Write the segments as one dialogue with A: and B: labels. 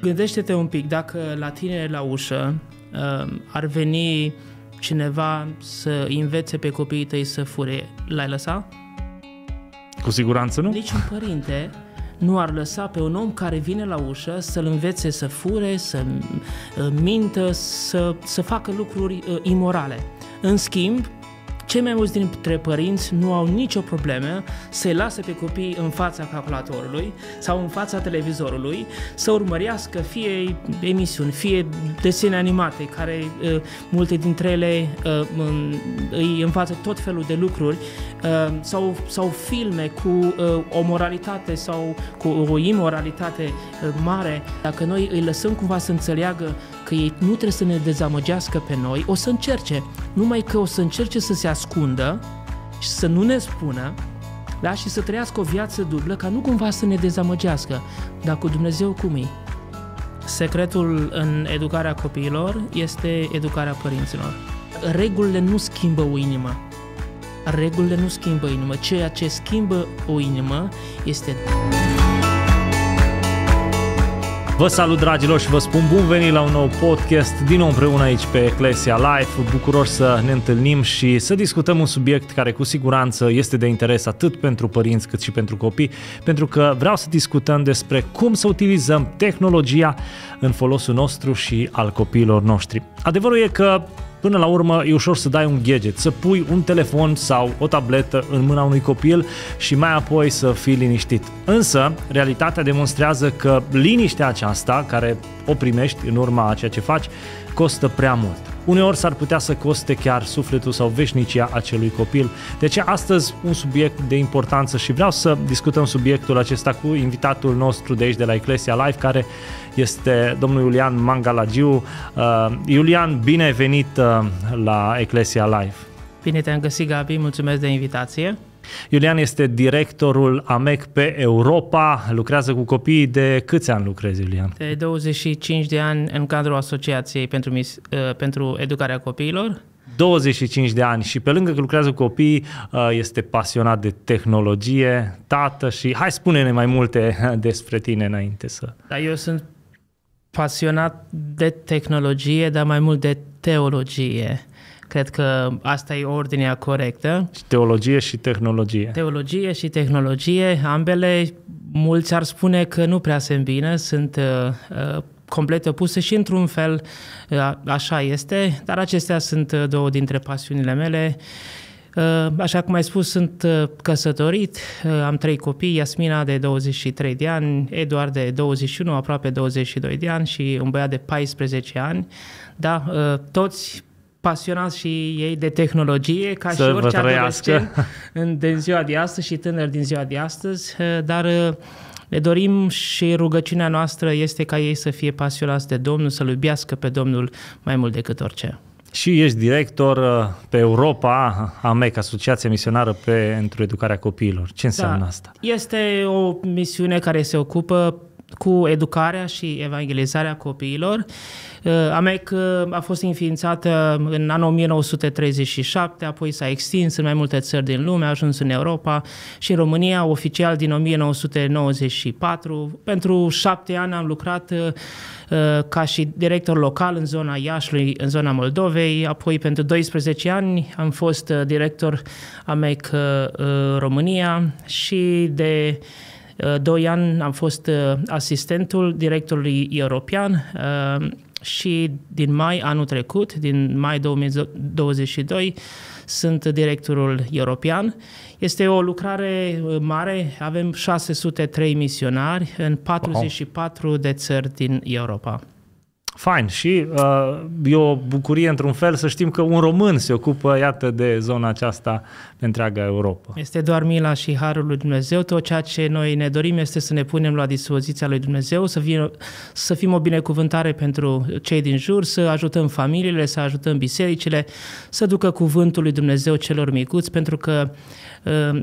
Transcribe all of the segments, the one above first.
A: Gândește-te un pic, dacă la tine la ușă um, ar veni cineva să învețe pe copiii tăi să fure, l-ai lăsa?
B: Cu siguranță nu.
A: un părinte nu ar lăsa pe un om care vine la ușă să-l învețe să fure, să uh, mintă, să, să facă lucruri uh, imorale. În schimb, cei mai mulți dintre părinți nu au nicio problemă să-i lasă pe copii în fața calculatorului sau în fața televizorului să urmărească fie emisiuni, fie desene animate, care uh, multe dintre ele uh, îi învață tot felul de lucruri uh, sau, sau filme cu o moralitate sau cu o imoralitate mare. Dacă noi îi lăsăm cumva să înțeleagă că ei nu trebuie să ne dezamăgească pe noi, o să încerce. Numai că o să încerce să se ascundă și să nu ne spună, da? și să trăiască o viață dublă ca nu cumva să ne dezamăgească. Dar cu Dumnezeu cum e? Secretul în educarea copiilor este educarea părinților. Regulile nu schimbă o inimă. Regulile nu schimbă inimă. Ceea ce schimbă o inimă este... Vă
B: salut, dragilor, și vă spun bun venit la un nou podcast, din nou împreună aici pe Eclesia Life. Bucuros să ne întâlnim și să discutăm un subiect care cu siguranță este de interes atât pentru părinți cât și pentru copii, pentru că vreau să discutăm despre cum să utilizăm tehnologia în folosul nostru și al copiilor noștri. Adevărul e că Până la urmă e ușor să dai un gadget, să pui un telefon sau o tabletă în mâna unui copil și mai apoi să fii liniștit. Însă, realitatea demonstrează că liniștea aceasta, care o primești în urma a ceea ce faci, costă prea mult. Uneori s-ar putea să coste chiar sufletul sau veșnicia acelui copil. De ce astăzi un subiect de importanță și vreau să discutăm subiectul acesta cu invitatul nostru de aici de la Ecclesia Live, care este domnul Iulian Mangalagiu. Uh, Iulian, bine ai venit uh, la Eclesia Live!
A: Bine te-am găsit, Gabi, mulțumesc de invitație!
B: Iulian este directorul AMEC pe Europa, lucrează cu copiii de câți ani lucrezi, Iulian?
A: De 25 de ani în cadrul Asociației pentru, mis- uh, pentru Educarea Copiilor.
B: 25 de ani și pe lângă că lucrează cu copii, este pasionat de tehnologie, tată și hai spune-ne mai multe despre tine înainte să...
A: Da, eu sunt pasionat de tehnologie, dar mai mult de teologie. Cred că asta e ordinea corectă.
B: Și teologie și tehnologie.
A: Teologie și tehnologie, ambele, mulți ar spune că nu prea se îmbină, sunt uh, uh complet opuse și într-un fel uh, așa este, dar acestea sunt uh, două dintre pasiunile mele. Uh, Uh, așa cum ai spus, sunt uh, căsătorit, uh, am trei copii, Iasmina de 23 de ani, Eduard de 21, aproape 22 de ani și un băiat de 14 ani. Da, toți pasionați și ei de tehnologie, ca Să și orice adolescent în, din ziua de astăzi și tânăr din ziua de astăzi, dar le dorim și rugăciunea noastră este ca ei să fie pasionați de Domnul, să-L iubească pe Domnul mai mult decât orice
B: și ești director uh, pe Europa, AMEC, Asociația Misionară pentru Educarea Copiilor. Ce da. înseamnă da, asta?
A: Este o misiune care se ocupă cu educarea și evangelizarea copiilor. Uh, AMEC uh, a fost înființată în anul 1937, apoi s-a extins în mai multe țări din lume, a ajuns în Europa și în România, oficial din 1994. Pentru șapte ani am lucrat uh, ca și director local în zona Iașului, în zona Moldovei, apoi pentru 12 ani am fost director AMEC România și de Uh, doi ani am fost uh, asistentul directorului european uh, și din mai anul trecut, din mai 2022, sunt directorul european. Este o lucrare mare, avem 603 misionari în 44 wow. de țări din Europa
B: fain și uh, e o bucurie într-un fel să știm că un român se ocupă, iată, de zona aceasta de întreaga Europa.
A: Este doar mila și harul lui Dumnezeu. Tot ceea ce noi ne dorim este să ne punem la dispoziția lui Dumnezeu, să, vin, să fim o binecuvântare pentru cei din jur, să ajutăm familiile, să ajutăm bisericile, să ducă cuvântul lui Dumnezeu celor micuți, pentru că uh,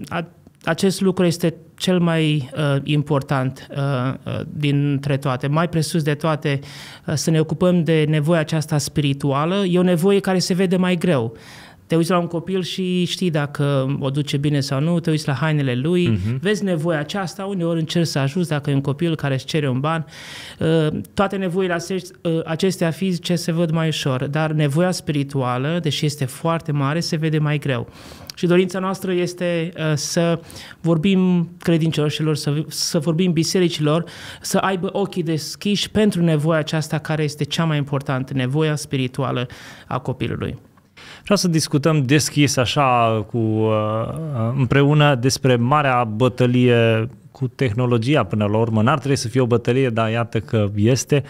A: acest lucru este cel mai uh, important uh, uh, dintre toate. Mai presus de toate, uh, să ne ocupăm de nevoia aceasta spirituală. E o nevoie care se vede mai greu. Te uiți la un copil și știi dacă o duce bine sau nu, te uiți la hainele lui, uh-huh. vezi nevoia aceasta, uneori încerci să ajuți dacă e un copil care îți cere un ban. Uh, toate nevoile uh, acestea fizice se văd mai ușor, dar nevoia spirituală, deși este foarte mare, se vede mai greu. Și dorința noastră este uh, să vorbim credincioșilor, să, să vorbim bisericilor, să aibă ochii deschiși pentru nevoia aceasta care este cea mai importantă, nevoia spirituală a copilului.
B: Vreau să discutăm deschis așa cu uh, împreună despre marea bătălie cu tehnologia până la urmă. N-ar trebui să fie o bătălie, dar iată că este.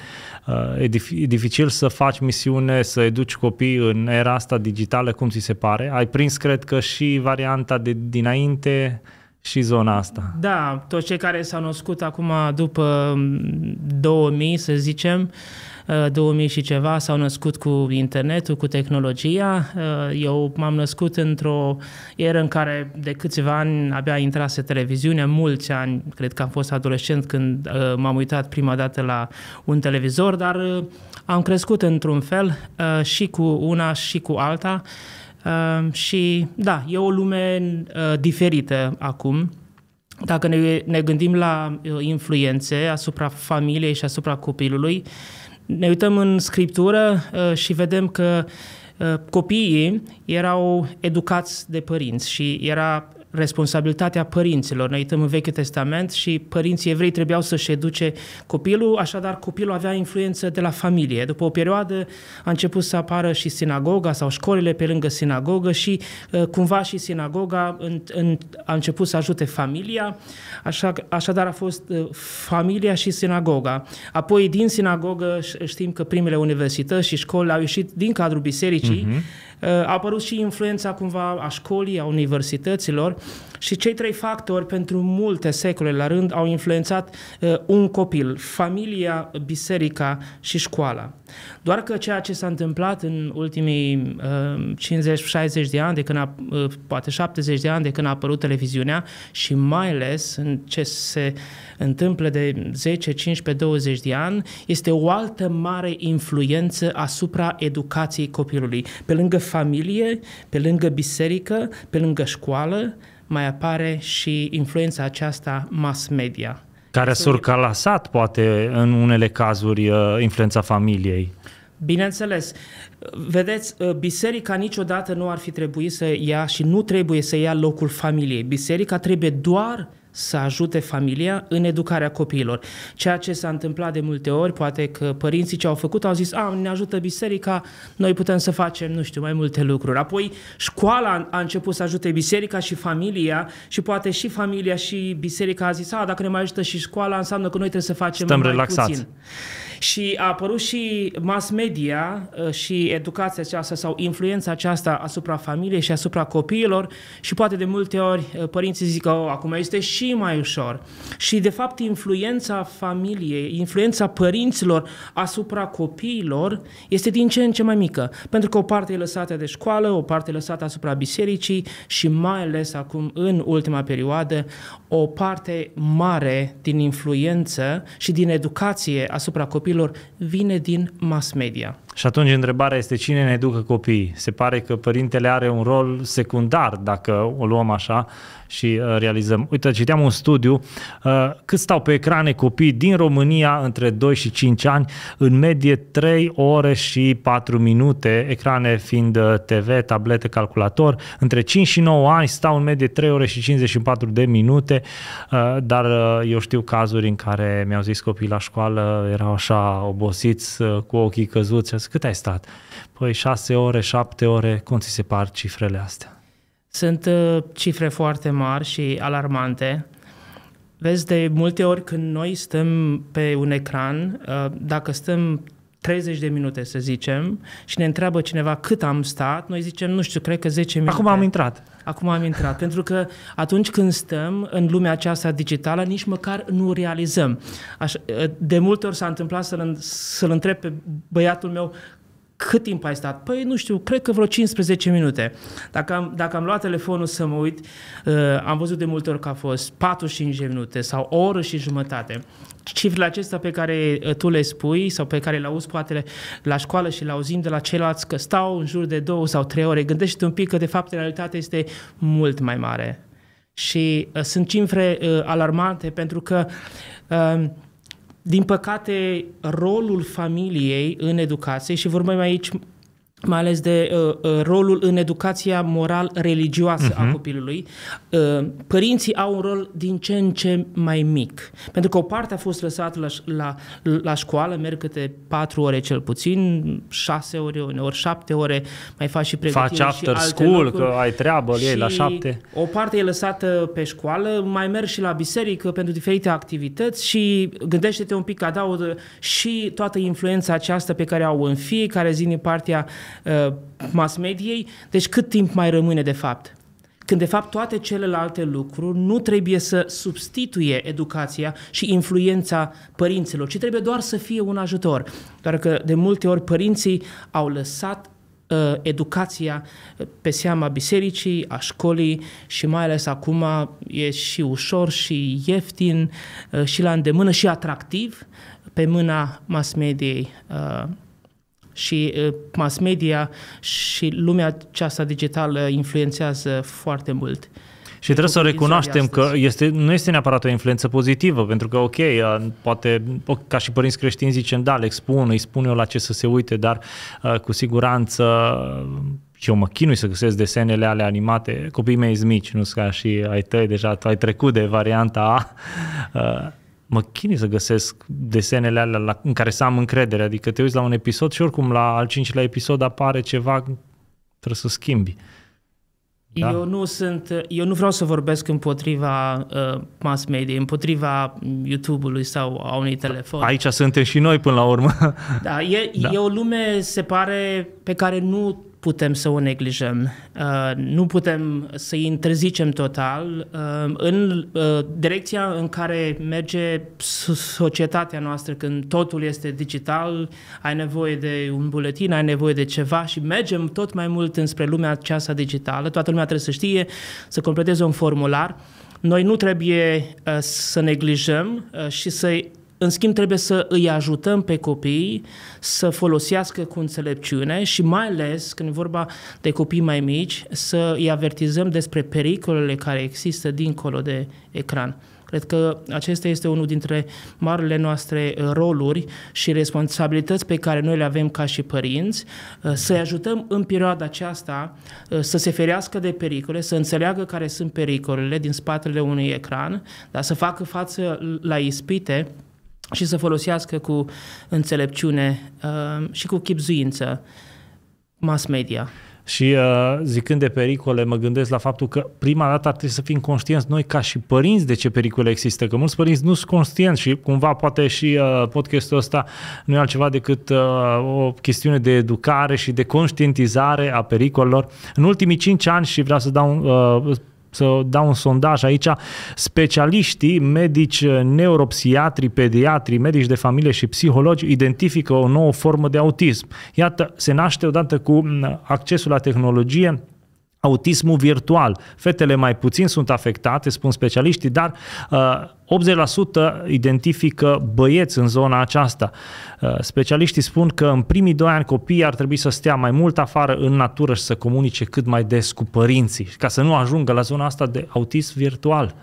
B: Uh, e, dificil să faci misiune, să educi copii în era asta digitală, cum ți se pare. Ai prins, cred că, și varianta de dinainte și zona asta.
A: Da, toți cei care s-au născut acum după 2000, mm, să zicem, 2000 eh, și ceva, s-au născut cu internetul, cu tehnologia. Eh, eu m-am născut într-o eră în care de câțiva ani abia intrase televiziunea, mulți ani, cred că am fost adolescent când eh, m-am uitat prima dată la un televizor, dar am crescut într-un fel și cu una și cu alta. Și da, e o lume diferită acum. Dacă ne, ne gândim la influențe asupra familiei și asupra copilului, uh, ne uităm în scriptură uh, și vedem că uh, copiii erau educați de părinți și era responsabilitatea părinților. Ne uităm în Vechiul Testament și părinții evrei trebuiau să-și educe copilul, așadar copilul avea influență de la familie. După o perioadă a început să apară și sinagoga sau școlile pe lângă sinagogă și uh, cumva și sinagoga în, în, a început să ajute familia, așa, așadar a fost uh, familia și sinagoga. Apoi din sinagogă știm că primele universități și școli au ieșit din cadrul bisericii, uh-huh a apărut și influența cumva a școlii, a universităților și cei trei factori pentru multe secole la rând au influențat uh, un copil, familia, biserica și școala. Doar că ceea ce s-a întâmplat în ultimii 50-60 uh, de ani, de când a, uh, poate 70 de ani de când a apărut televiziunea și mai ales în ce se întâmplă de 10, 15, 20 de ani, este o altă mare influență asupra educației copilului. Pe lângă familie, pe lângă biserică, pe lângă școală, mai apare și influența aceasta mass media. Care s-a
B: surcalasat, poate, în unele cazuri, uh, influența familiei.
A: Bineînțeles. Vedeți, uh, biserica niciodată nu ar fi trebuit să ia și nu trebuie să ia locul familiei. Biserica trebuie doar să ajute familia în educarea copiilor. Ceea ce s-a întâmplat de multe ori, poate că părinții ce au făcut au zis, a, ne ajută biserica, noi putem să facem, nu știu, mai multe lucruri. Apoi școala a început să ajute biserica și familia și poate și familia și biserica a zis, a, dacă ne mai ajută și școala, înseamnă că noi trebuie să facem Stăm mai relaxați. puțin. Și a apărut și mass media uh, și educația aceasta sau influența aceasta asupra familiei și asupra copiilor și poate de multe ori uh, părinții zic că oh, acum este și mai ușor. Și de fapt influența familiei, influența părinților asupra copiilor este din ce în ce mai mică, pentru că o parte e lăsată de școală, o parte e lăsată asupra bisericii și mai ales acum în ultima perioadă o parte mare din influență și din educație asupra copiilor copiilor vine din mass media.
B: Și atunci întrebarea este cine ne educă copiii. Se pare că părintele are un rol secundar, dacă o luăm așa și uh, realizăm. Uite, citeam un studiu uh, cât stau pe ecrane copii din România între 2 și 5 ani, în medie 3 ore și 4 minute, ecrane fiind uh, TV, tablete, calculator. Între 5 și 9 ani stau în medie 3 ore și 54 de minute, dar eu știu cazuri în care mi-au zis copiii la școală, erau așa obosiți, cu ochii căzuți, cât ai stat? Păi șase ore, șapte ore, cum ți se par cifrele astea?
A: Sunt uh, cifre foarte mari și alarmante. Vezi, de multe ori când noi stăm pe un ecran, uh, dacă stăm 30 de minute, să zicem, și ne întreabă cineva cât am stat, noi zicem, nu știu, cred că 10 minute. Acum am intrat. Acum am intrat, pentru că atunci când stăm în lumea aceasta digitală, nici măcar nu realizăm. Așa, de multe ori s-a întâmplat să-l, să-l întreb pe băiatul meu cât timp ai stat? Păi nu știu, cred că vreo 15 minute. Dacă am, dacă am luat telefonul să mă uit, uh, am văzut de multe ori că a fost 45 minute sau o oră și jumătate. Cifrele acestea pe care uh, tu le spui sau pe care le auzi poate la școală și le auzim de la ceilalți că stau în jur de două sau trei ore, gândește-te un pic că de fapt realitatea este mult mai mare. Și uh, sunt cifre uh, alarmante pentru că uh, din păcate, rolul familiei în educație, și vorbim aici mai ales de uh, uh rolul în educația moral-religioasă uh-huh. a mhm. copilului, uh, părinții au un rol din ce în ce mai mic. Pentru că o parte a fost lăsată la, la, la școală, merg câte patru ore cel puțin, șase ore, uneori șapte ore, mai faci și pregătire Faci after și alte school, locuri. că ai treabă, îl la șapte. o parte e lăsată pe școală, mai merg și la biserică pentru diferite activități și gândește-te un pic, adaugă și toată influența aceasta pe care au în fiecare zi din partea Uh, mass mediei, deci cât timp mai rămâne de fapt? Când de fapt toate celelalte lucruri nu trebuie să substituie educația și influența părinților, ci trebuie doar să fie un ajutor. Doar că de multe ori părinții au lăsat uh, educația uh, pe seama bisericii, a școlii și mai ales acum e și ușor și ieftin și la îndemână și atractiv pe mâna mass mediei și mass media și lumea aceasta digitală influențează foarte mult. Și trebuie să recunoaștem că
B: este, nu este neapărat o influență pozitivă, pentru că, ok, poate, ca și părinți creștini zicem, da, le spun, îi spun eu la ce să se uite, dar cu siguranță și eu mă chinui să găsesc desenele ale animate. Copiii mei sunt mici, nu ca și ai tăi, deja tu ai trecut de varianta A mă chinui să găsesc desenele alea la, în care să am încredere. Adică te uiți la un episod și oricum la al cincilea episod apare ceva, trebuie să schimbi.
A: Da? Eu nu sunt, eu nu vreau să vorbesc împotriva uh, mass media, împotriva YouTube-ului sau a unui da. telefon. Aici
B: suntem și noi până la urmă.
A: Da, e, da. e o lume, se pare, pe care nu putem să o neglijăm. Uh, nu putem să-i interzicem total uh, în uh, direcția în care merge societatea noastră când totul este digital, ai nevoie de un buletin, ai nevoie de ceva și mergem tot mai mult înspre lumea aceasta digitală. Toată lumea trebuie să știe să completeze un formular. Noi nu trebuie să neglijăm și să în schimb, trebuie să îi ajutăm pe copii să folosească cu înțelepciune și mai ales când e vorba de copii mai mici, să îi avertizăm despre pericolele care există dincolo de ecran. Cred că acesta este unul dintre marile noastre uh, roluri și responsabilități pe care noi le avem ca și părinți, uh, să-i ajutăm în perioada aceasta uh, să se ferească de pericole, să înțeleagă care sunt pericolele din spatele unui ecran, dar să facă față la ispite și să folosească cu înțelepciune uh, și cu chipzuință mass media. Și uh,
B: zicând de pericole, mă gândesc la faptul că prima dată ar trebui să fim conștienți noi ca și părinți de ce pericole există, că mulți părinți nu sunt conștienți și cumva poate și uh, podcastul ăsta nu e altceva decât uh, o chestiune de educare și de conștientizare a pericolelor. În ultimii cinci ani și vreau să dau uh, să dau un sondaj aici, specialiștii, medici, neuropsiatri, pediatri, medici de familie și psihologi identifică o nouă formă de autism. Iată, se naște odată cu accesul la tehnologie, autismul virtual. Fetele mai puțin sunt afectate, spun specialiștii, dar uh, 80% identifică băieți în zona aceasta. Uh, specialiștii spun că în primii doi ani copiii ar trebui să stea mai mult afară în natură și să comunice cât mai des cu părinții, ca să nu ajungă la zona asta de autism virtual.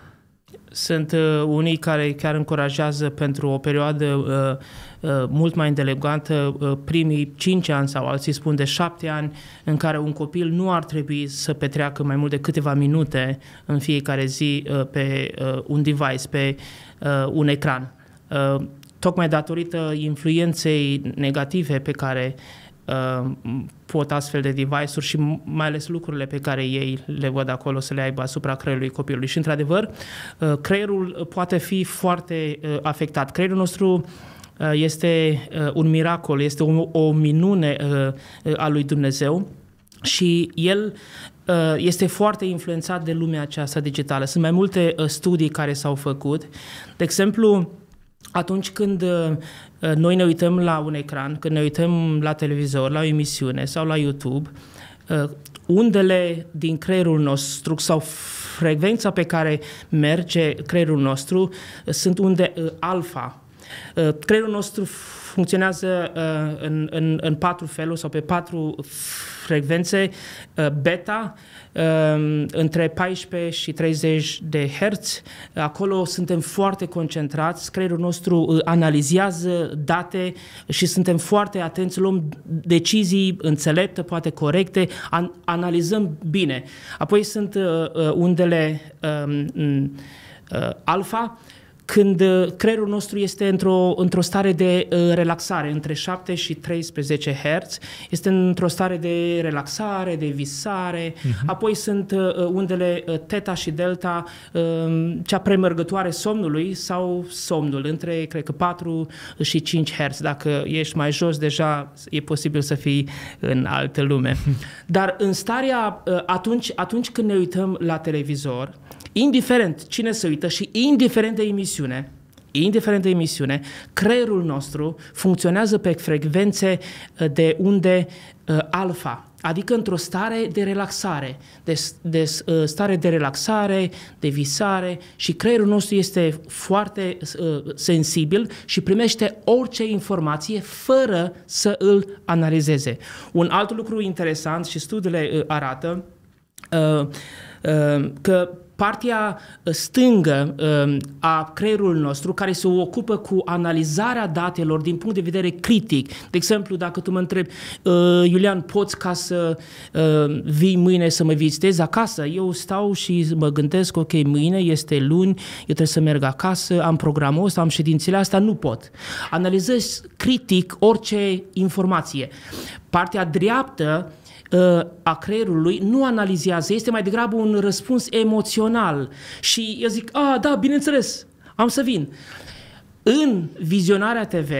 A: Sunt uh, unii care chiar încurajează pentru o perioadă uh, uh, mult mai îndelegantă, uh, primii 5 ani sau alții spun de 7 ani, în care un copil nu ar trebui să petreacă mai mult de câteva minute în fiecare zi uh, pe uh, un device, pe uh, un ecran. Uh, tocmai datorită influenței negative pe care uh, Uh, pot astfel de device-uri și mai ales lucrurile pe care ei le văd acolo să le aibă asupra creierului copilului. Și, într-adevăr, uh, creierul poate fi foarte uh, afectat. Creierul nostru este un miracol, este o, o minune a lui Dumnezeu și el este foarte influențat de lumea aceasta digitală. Sunt mai multe studii care s-au făcut. De exemplu, atunci când uh, noi ne uităm la un ecran, când ne uităm la televizor, la o emisiune sau la YouTube, uh, undele din creierul nostru sau frecvența pe care merge creierul nostru uh, sunt unde alfa. Creierul nostru funcționează în, în, în patru feluri sau pe patru frecvențe uh, beta um, între 14 și 30 de herți. Acolo suntem foarte concentrați, creierul nostru uh, analizează date și suntem foarte atenți, luăm decizii înțelepte, poate corecte, analizăm bine. Apoi sunt uh, undele um, mm, alfa, când uh, creierul nostru este într-o, într stare de uh, relaxare, între 7 și 13 Hz, este într-o stare de relaxare, de visare, uh-huh. apoi sunt uh, undele teta și delta, um, cea premergătoare somnului sau somnul, între, cred că, 4 și 5 Hz. Dacă ești mai jos, deja e posibil să fii în altă lume. Dar în starea, atunci, atunci când ne uităm la televizor, Indiferent cine se uită și indiferent de emisiune, indiferent de emisiune, creierul nostru funcționează pe frecvențe uh, de unde uh, alfa, adică într-o stare de relaxare, de, de uh, stare de relaxare, de visare și creierul nostru este foarte uh, sensibil și primește orice informație fără să îl analizeze. Un alt lucru interesant și studiile uh, arată uh, că partea ă, stângă ă, a creierului nostru care se ocupă cu analizarea datelor din punct de vedere critic. De exemplu, dacă tu mă întrebi, ă, Iulian, poți ca să vii mâine să mă vizitezi acasă? Eu stau și mă gândesc, ok, mâine este luni, eu trebuie să merg acasă, am programul ăsta, am ședințele astea, nu pot. Analizez critic orice informație. Partea dreaptă Uh, a creierului nu analizează, este mai degrabă un răspuns emoțional. Și eu zic, a, da, bineînțeles, am să vin. În vizionarea TV,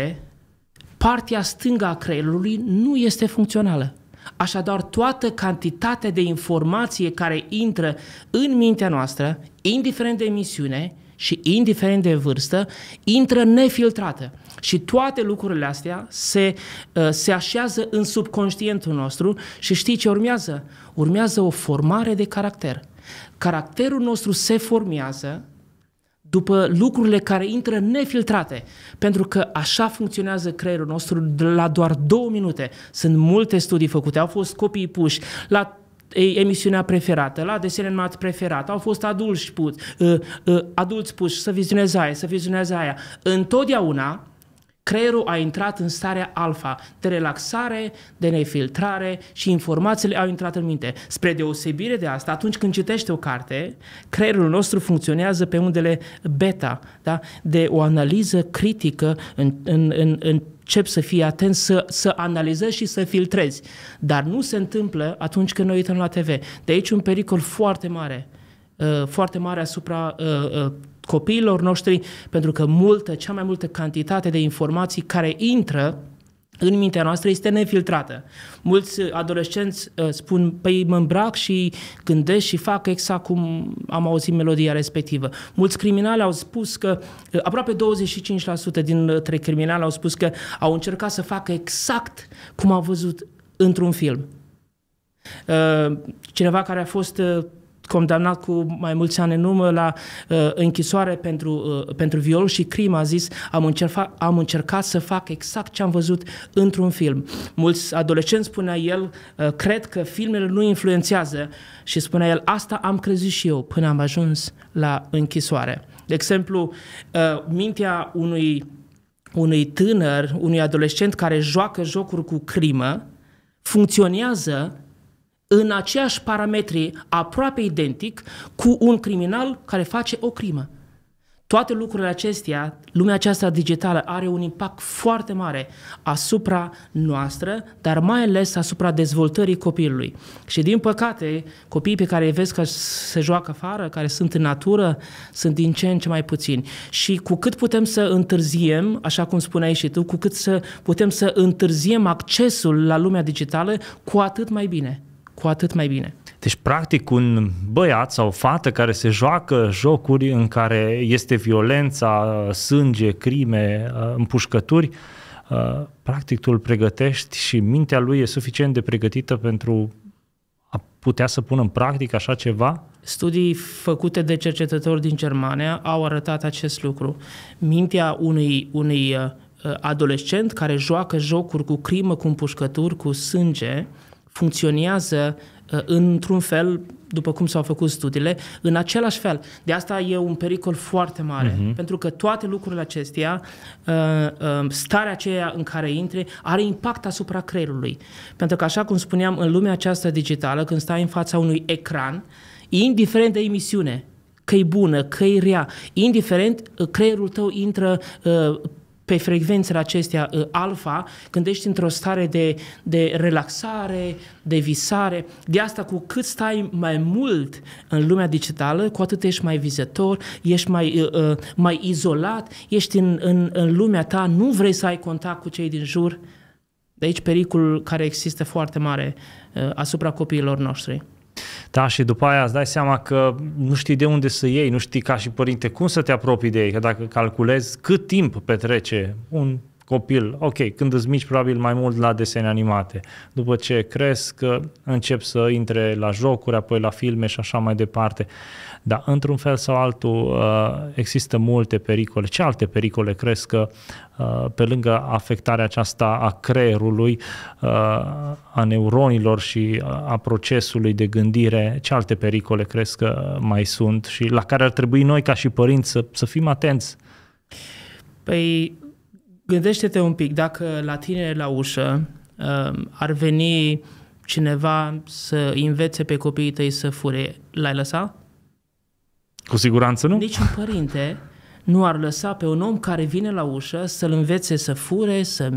A: partea stângă a creierului nu este funcțională. Așadar, toată cantitatea de informație care intră în mintea noastră, indiferent de emisiune, și indiferent de vârstă, intră nefiltrată. Și toate lucrurile astea se, uh, se așează în subconștientul nostru și știi ce urmează? Urmează o formare de caracter. Caracterul nostru se formează după lucrurile care intră nefiltrate, pentru că așa funcționează creierul nostru la doar două minute. Sunt multe studii făcute, au fost copii puși la emisiunea preferată, la desene animat preferat, au fost adulți puți, uh, uh, adulți puși să vizioneze aia, să vizioneze aia. Întotdeauna creierul a intrat în starea alfa, de relaxare, de nefiltrare și informațiile au intrat în minte. Spre deosebire de asta, atunci când citește o carte, creierul nostru funcționează pe undele beta, da? de o analiză critică în, în, în, în încep să fii atent, să, să analizezi și să filtrezi. Dar nu se întâmplă atunci când ne uităm la TV. De aici un pericol foarte mare, uh, foarte mare asupra uh, uh, copiilor noștri, pentru că multă, cea mai multă cantitate de informații care intră în mintea noastră este nefiltrată. Mulți uh, adolescenți uh, spun, păi mă îmbrac și gândesc și fac exact cum am auzit melodia respectivă. Mulți criminali au spus că, uh, aproape 25% dintre uh, criminali au spus că au încercat să facă exact cum au văzut într-un film. Uh, cineva care a fost uh, condamnat cu mai mulți ani în urmă la uh, închisoare pentru, uh, pentru viol și crimă, a zis, am, încerca, am încercat să fac exact ce am văzut într-un film. Mulți adolescenți, spunea el, uh, cred că filmele nu influențează și spunea el, asta am crezut și eu până am ajuns la închisoare. De exemplu, uh, mintea unui, unui tânăr, unui adolescent care joacă jocuri cu crimă, funcționează în aceeași parametri aproape identic cu un criminal care face o crimă. Toate lucrurile acestea, lumea aceasta digitală are un impact foarte mare asupra noastră, dar mai ales asupra dezvoltării copilului. Și din păcate, copiii pe care îi vezi că se joacă afară, care sunt în natură, sunt din ce în ce mai puțini. Și cu cât putem să întârziem, așa cum spuneai și tu, cu cât să putem să întârziem accesul la lumea digitală, cu atât mai bine cu atât mai bine.
B: Deci, practic, un băiat sau o fată care se joacă jocuri în care este violența, sânge, crime, uh, împușcături, uh, practic tu îl pregătești și mintea lui e suficient de pregătită pentru a putea să pună în practic așa ceva?
A: Studii făcute de cercetători din Germania au arătat acest lucru. Mintea unui, unui uh, adolescent care joacă jocuri cu crimă, cu împușcături, cu sânge, uh, funcționează uh, într-un fel, după cum s-au făcut studiile, în același fel. De asta e un pericol foarte mare, uh-huh. pentru că toate lucrurile acestea, uh, um, starea aceea în care intri, are impact asupra creierului. Pentru că, așa cum spuneam, în lumea aceasta digitală, când stai în fața unui ecran, indiferent de emisiune, că e bună, că e rea, indiferent, uh, creierul tău intră pe frecvențele acestea uh, alfa, când ești într-o stare de, de relaxare, de visare, de asta cu cât stai mai mult în lumea digitală, cu atât ești mai vizător, ești mai, uh, uh, mai izolat, ești în, în, în lumea ta, nu vrei să ai contact cu cei din jur. De aici pericolul care există foarte mare asupra copiilor noștri.
B: Da, și după aia îți dai seama că nu știi de unde să iei, nu știi ca și părinte cum să te apropii de ei, că dacă calculezi cât timp petrece un copil, ok, când îți mici probabil mai mult la desene animate, după ce cresc încep să intre la jocuri, apoi la filme și așa mai departe. Dar într-un fel sau altul uh, există multe pericole. Ce alte pericole crezi că uh, pe lângă afectarea aceasta a creierului, uh, a neuronilor și a procesului de gândire, ce alte pericole crezi că mai sunt și la care ar trebui noi ca și părinți să, să fim atenți?
A: Păi gândește-te un pic, dacă la tine la ușă ar veni cineva să învețe pe copiii tăi să fure, l-ai lăsa?
B: Cu siguranță nu. un
A: părinte nu ar lăsa pe un om care vine la ușă să-l învețe să fure, să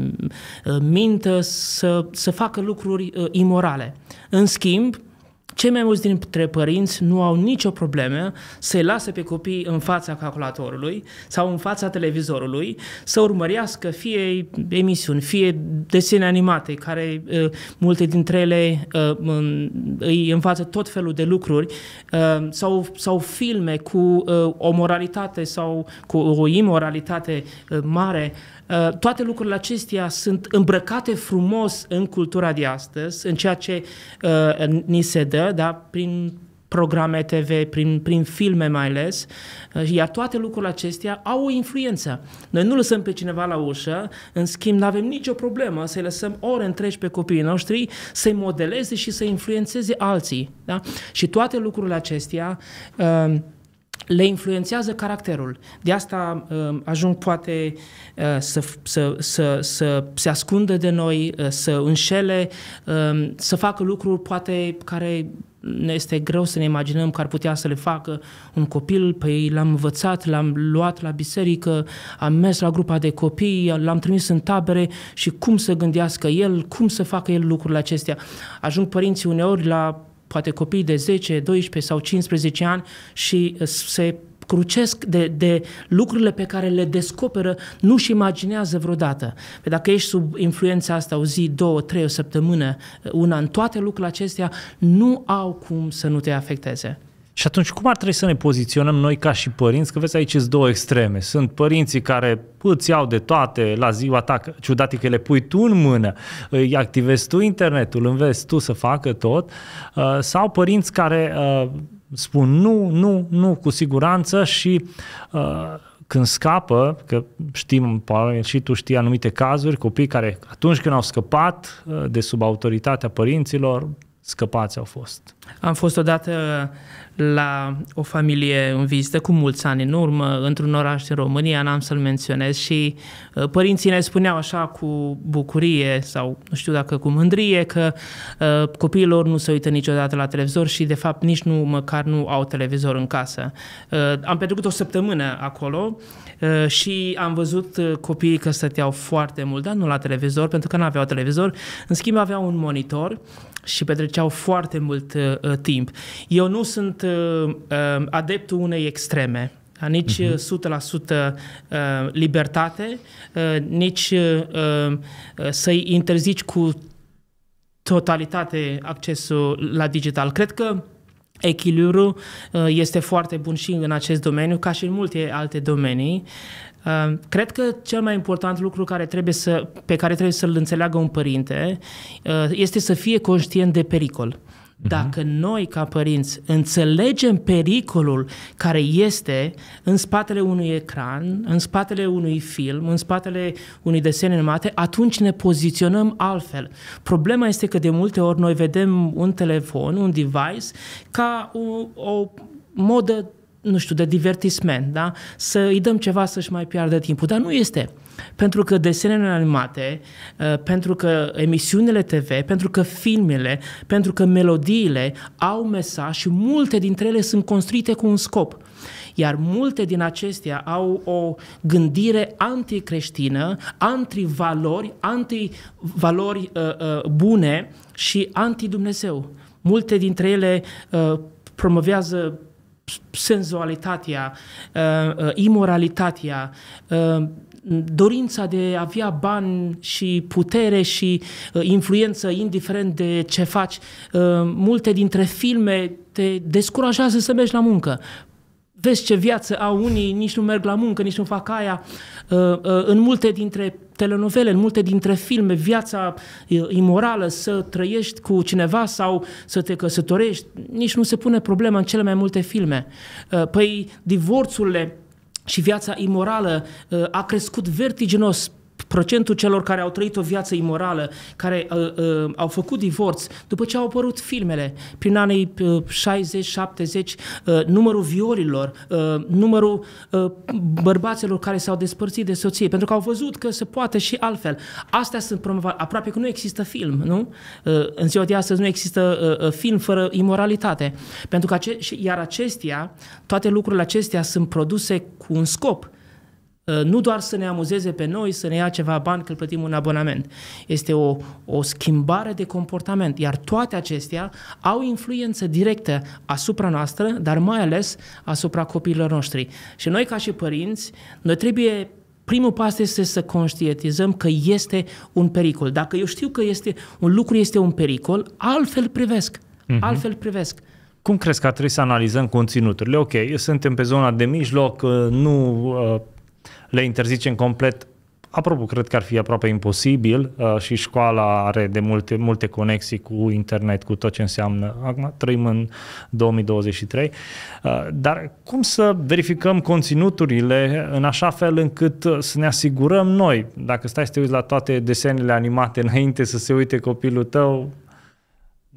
A: uh, mintă, să, să facă lucruri uh, imorale. În schimb, cei mai mulți dintre părinți nu au nicio problemă să-i lasă pe copii în fața calculatorului sau în fața televizorului să urmărească fie emisiuni, fie desene animate, care uh, multe dintre ele uh, îi învață tot felul de lucruri, uh, sau, sau filme cu o moralitate sau cu o imoralitate mare Uh, toate lucrurile acestea sunt îmbrăcate frumos în cultura de astăzi, în ceea ce uh, ni se dă, da? prin programe TV, prin, prin filme mai ales, uh, iar toate lucrurile acestea au o influență. Noi nu lăsăm pe cineva la ușă, în schimb, nu avem nicio problemă să-i lăsăm ore întregi pe copiii noștri să-i modeleze și să influențeze alții. Da? Și toate lucrurile acestea uh, le influențează caracterul. De asta uh, ajung poate uh, să, să, să, să se ascundă de noi, uh, să înșele, uh, să facă lucruri poate care ne este greu să ne imaginăm că ar putea să le facă un copil, păi l-am învățat, l-am luat la biserică, am mers la grupa de copii, l-am trimis în tabere și cum să gândească el, cum să facă el lucrurile acestea. Ajung părinții uneori la poate copii de 10, 12 sau 15 ani și uh, se crucesc de, de lucrurile pe care le descoperă, nu-și imaginează vreodată. Pe păi dacă ești sub influența asta o zi, două, trei, o săptămână, uh, una, în toate lucrurile acestea, nu au cum să nu te afecteze.
B: Și atunci cum ar trebui să ne poziționăm noi ca și părinți? Că vezi aici sunt două extreme. Sunt părinții care îți iau de toate la ziua ta, ciudat că le pui tu în mână, îi activezi tu internetul, înveți tu să facă tot, uh, sau părinți care uh, spun nu, nu, nu cu siguranță și uh, când scapă, că știm, și tu știi anumite cazuri, copii care atunci când au scăpat de sub autoritatea părinților, scăpați au fost?
A: Am fost odată la o familie în vizită cu mulți ani în urmă, într-un oraș din România, n-am să-l menționez, și uh, părinții ne spuneau așa cu bucurie sau nu știu dacă cu mândrie că uh, copiilor nu se uită niciodată la televizor și de fapt nici nu măcar nu au televizor în casă. Uh, am petrecut o săptămână acolo uh, și am văzut uh, copiii că stăteau foarte mult, dar nu la televizor, pentru că nu aveau televizor, în schimb aveau un monitor și petreceau foarte mult uh, uh, timp. Eu nu sunt uh, uh adeptul unei extreme nici uh-huh. Mhm. 100% uh, libertate, nici să-i interzici cu totalitate accesul la digital. Cred că echilibru este foarte bun și în acest domeniu, ca și în multe alte domenii. Ehm, cred că cel mai important lucru care trebuie să, pe care trebuie să-l înțeleagă un părinte eh, este să fie conștient de pericol. Mhm. Dacă noi, ca părinți, înțelegem pericolul care este în spatele unui ecran, în spatele unui film, în spatele unui desen animate, atunci ne poziționăm altfel. Problema este că de multe ori noi vedem un telefon, un device, ca o, o modă nu știu, de divertisment, da? să îi dăm ceva să-și mai piardă timpul. Dar nu este. Pentru că desenele animate, uh, pentru că emisiunile TV, pentru că filmele, pentru că melodiile au mesaj și multe dintre ele sunt construite cu un scop. Iar multe din acestea au o gândire anticreștină, antivalori, antivalori uh, uh, bune și anti-Dumnezeu. Multe dintre ele uh, promovează senzualitatea, uh, uh, imoralitatea, uh, dorința de a avea bani și putere și uh, influență, indiferent de ce faci. Uh, multe dintre filme te descurajează să mergi la muncă. Vezi ce viață au unii, nici nu merg la muncă, nici nu fac aia. Uh, uh, în multe dintre telenovele, în multe dintre filme, viața imorală, să trăiești cu cineva sau să te căsătorești, nici nu se pune problema în cele mai multe filme. Păi divorțurile și viața imorală a crescut vertiginos procentul celor care au trăit o viață imorală, care uh, uh, au făcut divorț, după ce au apărut filmele, prin anii uh, 60-70, uh, numărul violilor, uh, numărul uh, bărbaților care s-au despărțit de soție, pentru că au văzut că se poate și altfel. Astea sunt promovate. Aproape că nu există film, nu? Uh, în ziua de astăzi nu există uh, uh film fără imoralitate. Pentru că ace- iar acestea, toate lucrurile acestea sunt produse cu un scop Uh, nu doar să ne amuzeze pe noi, să ne ia ceva bani că plătim un abonament. Este o, o schimbare de comportament, iar toate acestea au influență directă asupra noastră, dar mai ales asupra copiilor noștri. Și noi, ca și părinți, noi trebuie primul pas este să conștientizăm că este un pericol. Dacă eu știu că este un lucru este un pericol, altfel privesc. Uh-huh. Altfel privesc.
B: Cum crezi că trebuie să analizăm conținuturile? Ok, suntem pe zona de mijloc, uh, nu uh, le interzicem complet apropo, cred că ar fi aproape imposibil uh, și școala are de multe, multe conexii cu internet, cu tot ce înseamnă. Acum trăim în 2023, uh, dar cum să verificăm conținuturile în așa fel încât uh, să ne asigurăm noi, dacă stai să te uiți la toate desenele animate înainte să se uite copilul tău,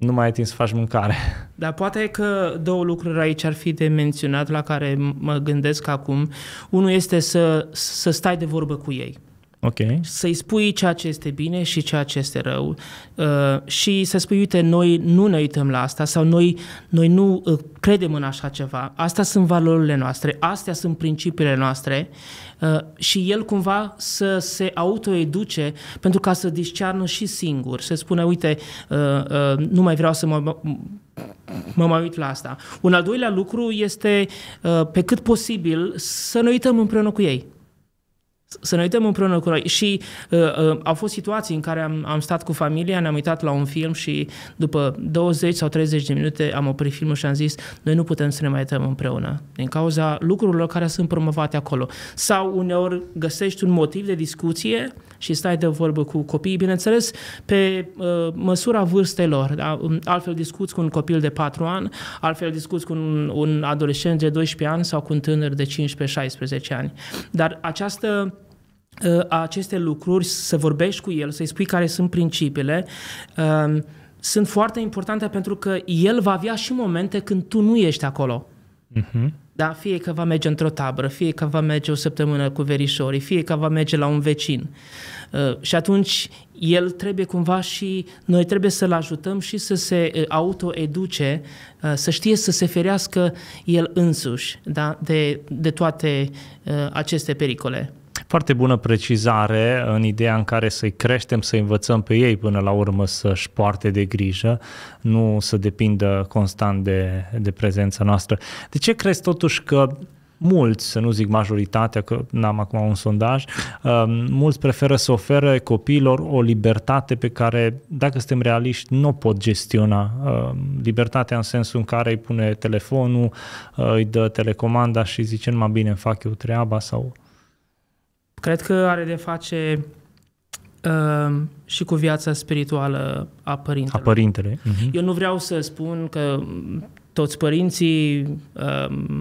B: nu mai ai timp să faci mâncare.
A: Dar poate că două lucruri aici ar fi de menționat la care mă gândesc acum. Unul este să, să stai de vorbă cu ei. Okay. Să-i spui ceea ce este bine și ceea ce este rău uh, și să spui, uite, noi nu ne uităm la asta sau noi, noi nu uh, credem în așa ceva. Astea sunt valorile noastre, astea sunt principiile noastre uh, și el cumva să se autoeduce pentru ca să discearnă și singur, să spună, uite, uh, uh, nu mai vreau să mă mă mai uit la asta. Un al doilea lucru este, uh, pe cât posibil, să ne uităm împreună cu ei. Să ne uităm împreună cu noi. Și uh, uh, au fost situații în care am, am stat cu familia, ne-am uitat la un film și după 20 sau 30 de minute am oprit filmul și am zis noi nu putem să ne mai uităm împreună din cauza lucrurilor care sunt promovate acolo. Sau uneori găsești un motiv de discuție și stai de vorbă cu copiii, bineînțeles, pe uh, măsura vârstei lor. Da? Um, altfel discuți cu un copil de 4 ani, altfel discuți cu un, un adolescent de 12 ani sau cu un tânăr de 15-16 ani. Dar această Uh, aceste lucruri, să vorbești cu el, să-i spui care sunt principiile, um, sunt foarte importante pentru că el va avea și momente când tu nu ești acolo. Uh-huh. Da? Fie că va merge într-o tabără, fie că va merge o săptămână cu verișorii, fie că va merge la un vecin. Uh, și atunci el trebuie cumva și noi trebuie să-l ajutăm și să se uh, autoeduce, uh, să știe să se ferească el însuși da? de, de toate uh, aceste pericole.
B: Foarte bună precizare în ideea în care să-i creștem, să învățăm pe ei până la urmă să-și poarte de grijă, nu să depindă constant de, de prezența noastră. De ce crezi totuși că mulți, să nu zic majoritatea, că n-am acum un sondaj, um, mulți preferă să ofere copiilor o libertate pe care, dacă suntem realiști, nu pot gestiona. Um, libertatea în sensul în care îi pune telefonul, uh, îi dă telecomanda și zice mai bine, fac eu treaba
A: sau Cred că are de face uh, și cu viața spirituală a părintelui. A părintele. Uh-huh. Eu nu vreau să spun că toți părinții uh,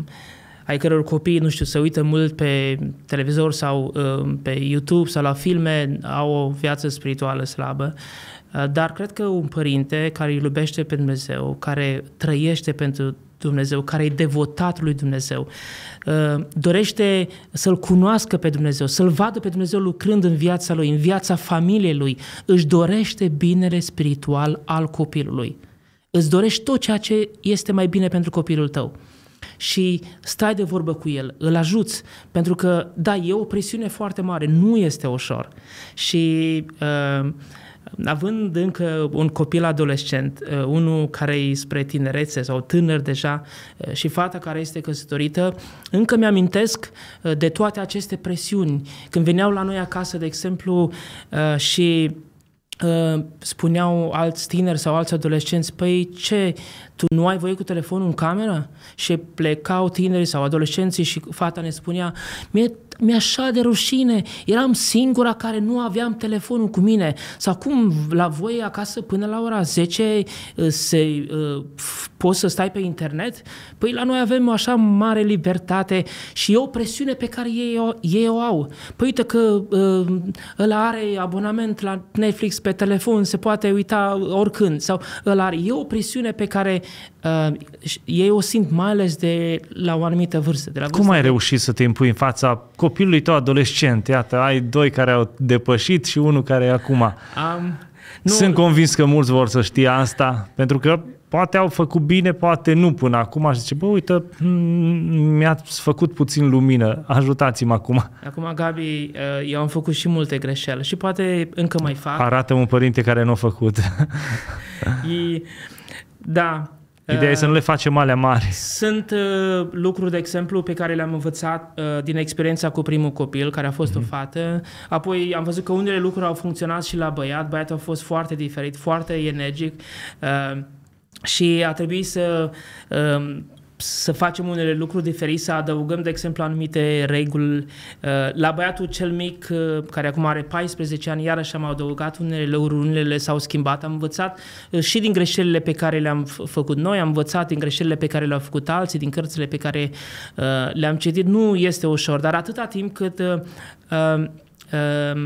A: ai căror copii, nu știu, se uită mult pe televizor sau uh, pe YouTube sau la filme, au o viață spirituală slabă. Uh, dar cred că un părinte care îl iubește pe Dumnezeu, care trăiește pentru Dumnezeu, care e devotat lui Dumnezeu, uh, dorește să-L cunoască pe Dumnezeu, să-L vadă pe Dumnezeu lucrând în viața lui, în viața familiei lui, își dorește binele spiritual al copilului. Îți dorești tot ceea ce este mai bine pentru copilul tău și stai de vorbă cu el, îl ajuți, pentru că, da, e o presiune foarte mare, nu este ușor. Și uh, Având încă un copil adolescent, uh, unul care e spre tinerețe sau tânăr deja uh, și fata care este căsătorită, încă mi-amintesc uh, de toate aceste presiuni. Când veneau la noi acasă, de exemplu, și spuneau alți tineri sau alți adolescenți, păi ce, tu nu ai voie cu telefonul în cameră? Și plecau tinerii sau adolescenții și fata ne spunea, mie mi-e așa de rușine, eram singura care nu aveam telefonul cu mine. Sau cum la voi acasă până la ora 10 eh, se, uh, poți să stai pe internet? Păi la noi avem o așa mare libertate și e o presiune pe care ei o, ei o au. Păi uite că uh, ăla are abonament la Netflix pe telefon, se poate uita oricând. Sau ăla are. E o presiune pe care Uh, ei o simt mai ales de la o anumită vârstă. De la vârstă Cum ai
B: reușit să te impui în fața copilului tău adolescent? Iată, ai doi care au depășit și unul care e acum. Um, nu... Sunt convins că mulți vor să știe asta, pentru că poate au făcut bine, poate nu până acum și zice, bă, uite, mm, mi-ați făcut puțin lumină, ajutați-mă acum.
A: Acum, Gabi, uh, eu am făcut și multe greșeli și poate încă mai fac.
B: Arată un părinte care nu a făcut.
A: e... Da, Ideea e să nu le
B: ehm, facem alea mari.
A: Sunt uh, lucruri, de exemplu, pe care le-am învățat uh, din experiența cu primul copil, care a fost mm-hmm. o mhm. fată. Apoi am văzut că unele lucruri au funcționat și la băiat. Băiatul a fost foarte diferit, foarte energic. Uh, și a trebuit să um, să facem unele lucruri diferite, să adăugăm, de exemplu, anumite reguli. Uh, la băiatul cel mic, uh, care acum are 14 ani, iarăși am adăugat unele lucruri, unele s-au schimbat. Am învățat uh, și din greșelile pe care le-am făcut noi, am învățat din greșelile pe care le-au făcut alții, din cărțile pe care le-am citit. Nu este ușor, dar atâta timp cât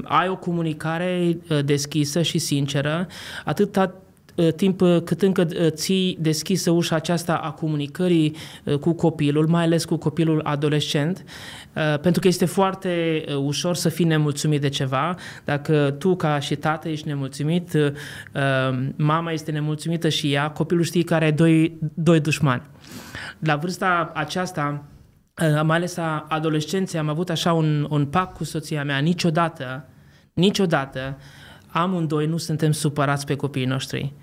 A: ai o comunicare deschisă și sinceră, atâta Uh, timp uh, cât încă uh, ții deschisă ușa aceasta a comunicării cu copilul, mai ales cu copilul adolescent, pentru că este foarte ușor să fii nemulțumit de ceva. Dacă tu ca și tată ești nemulțumit, mama este nemulțumită și ea, copilul știe că are doi, doi dușmani. La vârsta aceasta, mai ales a adolescenței, am avut așa un, un pac cu soția mea. Niciodată, niciodată, amândoi nu suntem supărați pe copiii noștri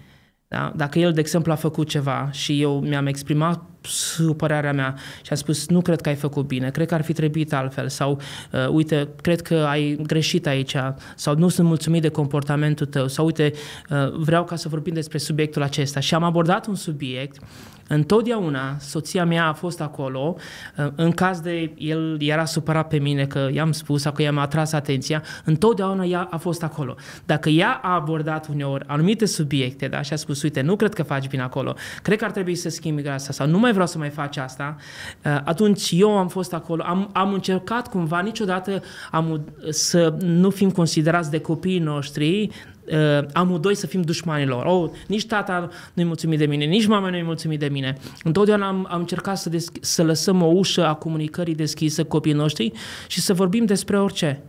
A: da? Dacă el, de exemplu, a făcut ceva și eu mi-am exprimat supărarea mea și a spus nu cred că ai făcut bine, cred că ar fi trebuit altfel sau uh, uite, cred că ai greșit aici sau nu sunt mulțumit de comportamentul tău sau uite, uh, vreau ca să vorbim despre subiectul acesta și am abordat un subiect Întotdeauna soția mea a fost acolo uh, în caz de el era supărat pe mine că i-am spus sau că i-am atras atenția, întotdeauna ea a fost acolo. Dacă ea a abordat uneori anumite subiecte da, și a spus, uite, nu cred că faci bine acolo, cred că ar trebui să schimbi asta sau nu mai mai vreau să mai faci asta. Uh, atunci eu am fost acolo, am, am încercat cumva, niciodată am, să nu fim considerați de copiii noștri, uh, doi să fim dușmanilor. Oh, nici tata nu-i mulțumit de mine, nici mama nu-i mulțumit de mine. Întotdeauna am, am încercat să, să lăsăm o ușă a comunicării deschisă copiii noștri și să vorbim despre orice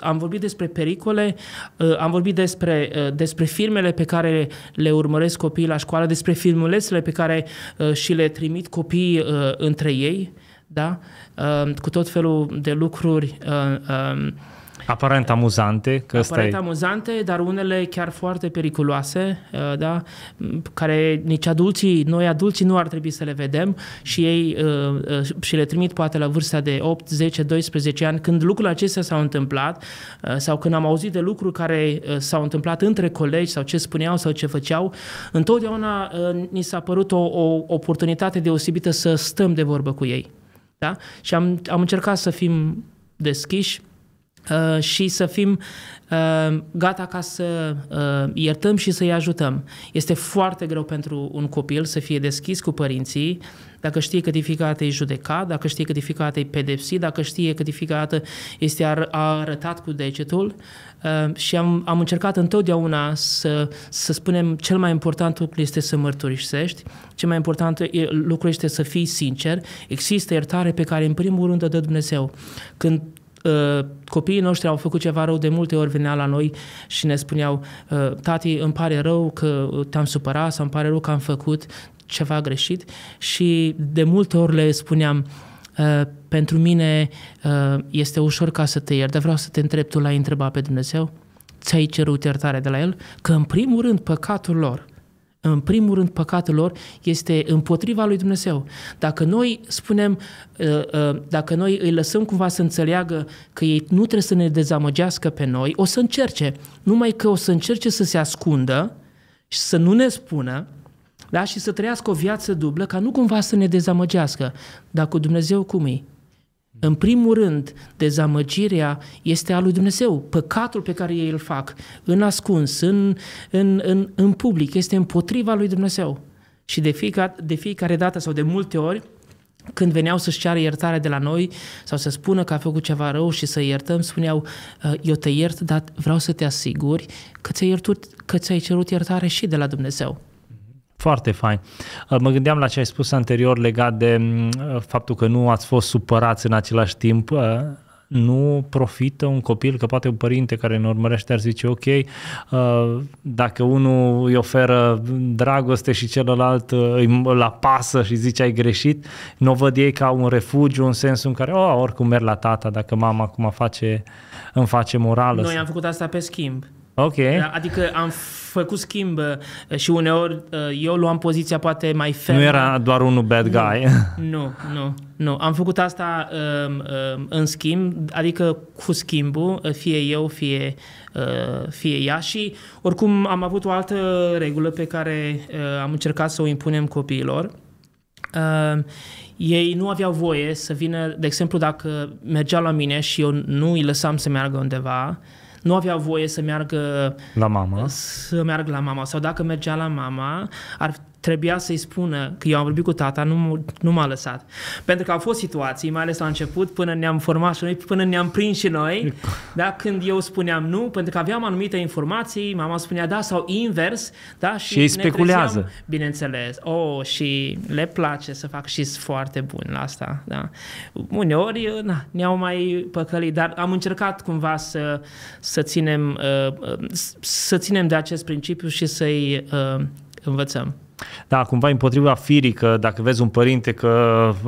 A: am vorbit despre pericole, uh, am vorbit despre, uh, despre filmele pe care le urmăresc copiii la școală, despre filmulețele pe care uh, și le trimit copiii între ei, da? cu tot felul de lucruri um, Aparent amuzante. Că Aparent stai... amuzante, dar unele chiar foarte periculoase, uh, da? Mm, care nici adulții, noi adulții nu ar trebui să le vedem și ei uh, uh, și le trimit poate la vârsta de 8, 10, 12 ani, când lucrurile acestea s-au întâmplat sau când am auzit de lucruri care s-au întâmplat între colegi sau ce spuneau sau ce făceau, întotdeauna ni s-a părut o, o oportunitate deosebită să stăm de vorbă cu ei. Da? Și am, am încercat să fim deschiși, Uh, și să fim uh, gata ca să uh, iertăm și să-i ajutăm. Este foarte greu pentru un copil să fie deschis cu părinții dacă știe că dificată e judecat, dacă știe că dificată e pedepsit, dacă știe că dificată este ar, arătat cu degetul. Și am, am încercat întotdeauna să, să spunem cel mai important lucru este să mărturisești, cel mai important lucru este să fii sincer. Există iertare pe care în primul rând o dă Dumnezeu. Când Uh, copiii noștri au făcut ceva rău, de multe ori venea la noi și ne spuneau, uh, tati, îmi pare rău că te-am supărat sau îmi pare rău că am făcut ceva greșit și de multe ori le spuneam, uh, pentru mine este ușor ca să te iert, dar vreau să te întreb, tu l-ai întrebat pe Dumnezeu? Ți-ai cerut iertare de la el? Că în primul rând păcatul lor în primul rând, păcatul lor este împotriva lui Dumnezeu. Dacă noi spunem, uh, uh, dacă noi îi lăsăm cumva să înțeleagă că ei nu trebuie să ne dezamăgească pe noi, o să încerce. Numai că o să încerce să se ascundă și să nu ne spună, da? și să trăiască o viață dublă ca nu cumva să ne dezamăgească. Dar cu Dumnezeu cum e? În primul rând, dezamăgirea este a lui Dumnezeu. Păcatul pe care ei îl fac, în ascuns, în, în, în, în public, este împotriva lui Dumnezeu. Și de fiecare, de fiecare dată sau de multe ori, când veneau să-și ceară iertare de la noi sau să spună că a făcut ceva rău și să iertăm, spuneau, uh, eu te iert, dar vreau să te asiguri că ți-ai, iertut, că ți-ai cerut iertare și de la Dumnezeu.
B: Foarte fain. Uh, mă gândeam la ce ai spus anterior legat de mm, uh, faptul că nu ați fost supărați în același timp uh, nu profită un copil, că poate un părinte care ne urmărește ar zice, ok, dacă unul îi oferă dragoste și celălalt la pasă și zice ai greșit, nu o văd ei ca un refugiu, un sens în care, oh, oricum merg la tata, dacă mama acum face, îmi face morală. Noi
A: am făcut asta pe schimb. Ok. Eh, adică am făcut schimb eh, și uneori eh, eu luam poziția poate mai fermă. Nu era
B: doar unul bad guy.
A: Nu, nu, nu. nu. Am făcut asta um, um, în schimb, adică cu schimbul, fie eu, fie, uh, fie ea și oricum am avut o altă regulă pe care uh, am încercat să o impunem copiilor. Uh, ei nu aveau voie să vină, de exemplu, dacă mergeau la mine și eu nu îi lăsam să meargă undeva, uh, nu avea voie să meargă la mama. Să meargă la mama sau dacă mergea la mama, ar trebuia să-i spună că eu am vorbit cu tata, nu, nu m-a lăsat. Pentru că au fost situații, mai ales la început, până ne-am format și noi, până ne-am prins și noi, da, când eu spuneam nu, pentru că aveam anumite informații, mama spunea da sau invers, da, și, și ei speculează. Trezeam, bineînțeles. Oh, și le place să fac și foarte bun la asta, da. Uneori na, ne-au mai păcălit, dar am încercat cumva să, să, ținem, uh, uh, să ținem de acest principiu și să-i uh, învățăm
B: da, cumva împotriva firii că dacă vezi un părinte că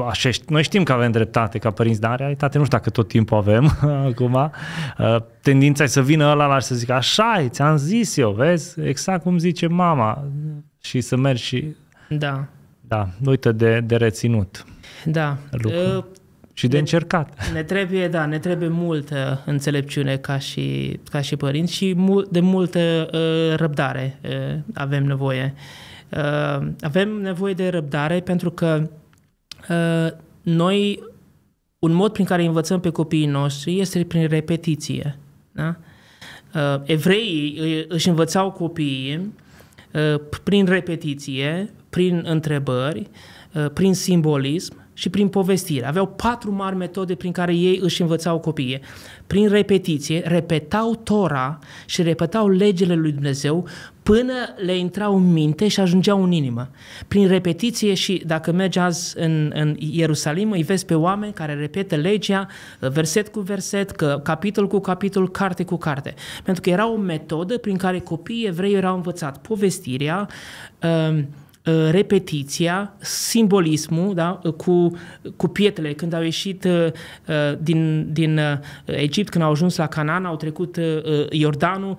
B: așa, noi știm că avem dreptate ca părinți, dar în realitate nu știu dacă tot timpul avem acum. Uh, tendința e să vină ăla și să zică așa ți-am zis eu, vezi, exact cum zice mama și să mergi și... Da. Da, uite de, de reținut.
A: Da. Lucru. Uh, și de ne, încercat. Ne trebuie, da, ne trebuie multă înțelepciune ca și, ca și părinți și mul, de multă uh, răbdare uh, avem nevoie. Uh, Uh, avem nevoie de răbdare pentru că uh, noi, un mod prin care învățăm pe copiii noștri este prin repetiție. Da? Uh, evreii își învățau copiii prin repetiție, prin întrebări, prin simbolism și prin povestire. Aveau patru mari metode prin care ei își învățau copiii. Prin repetiție, repetau Tora și repetau legile lui Dumnezeu până le intrau în minte și ajungeau în inimă. Prin repetiție și dacă mergi azi în, în Ierusalim, îi vezi pe oameni care repetă legea uh, verset cu verset, că, capitol cu capitol, carte cu carte. Pentru că era o metodă prin care copiii evrei erau învățat povestirea, uh, Uh, repetiția, simbolismul da? Uh, cu, cu pietrele. Când au ieșit uh, din, din Egipt, când au ajuns la Canaan, au trecut Iordanul,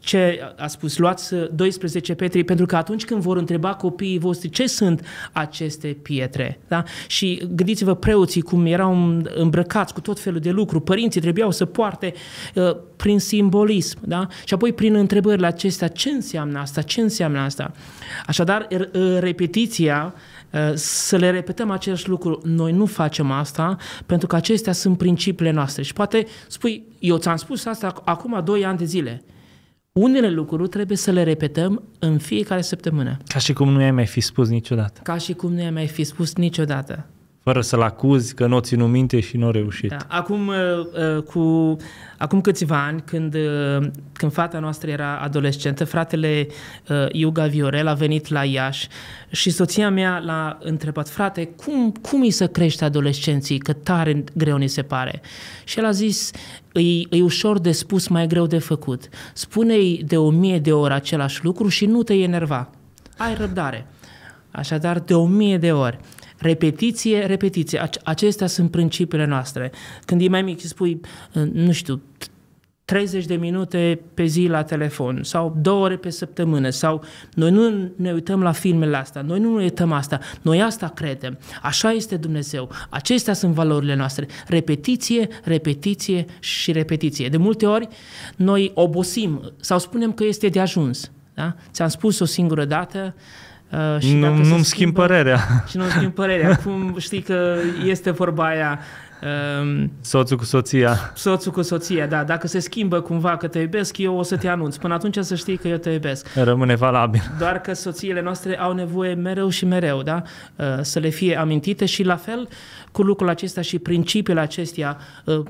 A: ce a spus, luați 12 pietre, pentru că atunci când vor întreba copiii voștri ce sunt aceste pietre, da? și gândiți-vă preoții cum erau îmbrăcați cu tot felul de lucru. părinții trebuiau să poarte prin simbolism, da? și apoi prin întrebările acestea, ce înseamnă asta, ce înseamnă asta. Așadar, repetiția, uh, să le repetăm același lucru, noi nu facem asta pentru că acestea sunt principiile noastre. Și poate spui, eu ți-am spus asta acum 2 ani de zile. Unele lucruri trebuie să le repetăm în fiecare săptămână.
B: Ca și cum nu i-ai mai fi spus niciodată.
A: Ca și cum nu i-ai mai fi spus niciodată
B: fără să-l acuzi că nu o ținu minte și nu a reușit. Da.
A: Acum, uh, uh, cu, acum câțiva ani, când, uh, când fata noastră era adolescentă, fratele Iuga Viorel a venit la Iași și soția mea l-a întrebat, frate, cum, cum îi să crești adolescenții, că tare greu ni se pare? Și el a zis, îi, îi ușor de spus, mai greu de făcut. Spune-i de o mie de ori același lucru și nu te enerva. Ai răbdare. Așadar, de o mie de ori. Repetiție, repetiție. Acestea sunt principiile noastre. Când e mai mic și spui, nu știu, 30 de minute pe zi la telefon sau două ore pe săptămână sau noi nu ne uităm la filmele astea, noi nu ne uităm asta, noi asta credem, așa este Dumnezeu, acestea sunt valorile noastre, repetiție, repetiție și repetiție. De multe ori noi obosim sau spunem că este de ajuns. Da? Ți-am spus o singură dată, uh, Uh, și nu, nu-mi schimb părerea. Și nu-mi schimb părerea. Cum știi că este vorba aia... Uh,
B: soțul cu soția.
A: Soțul cu soția, da. Dacă se schimbă cumva că te iubesc, eu o să te anunț. Până atunci să știi că eu te iubesc.
B: Rămâne valabil.
A: Doar că soțiile noastre au nevoie mereu și mereu, da? Uh, să le fie amintite și la fel cu lucrul acesta și principiul acestea, uh,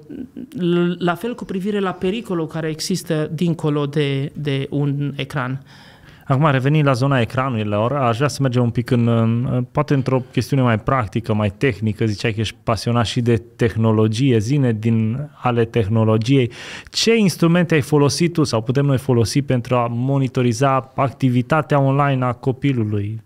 A: la fel cu privire la pericolul care există dincolo de, de un ecran. Uh,
B: Acum, revenind la zona ecranurilor, aș vrea să mergem un pic în, în poate într-o chestiune mai practică, mai tehnică, ziceai că ești pasionat și de tehnologie, zine din ale tehnologiei. Ce instrumente ai folosit tu sau putem noi folosi pentru a monitoriza activitatea online a copilului?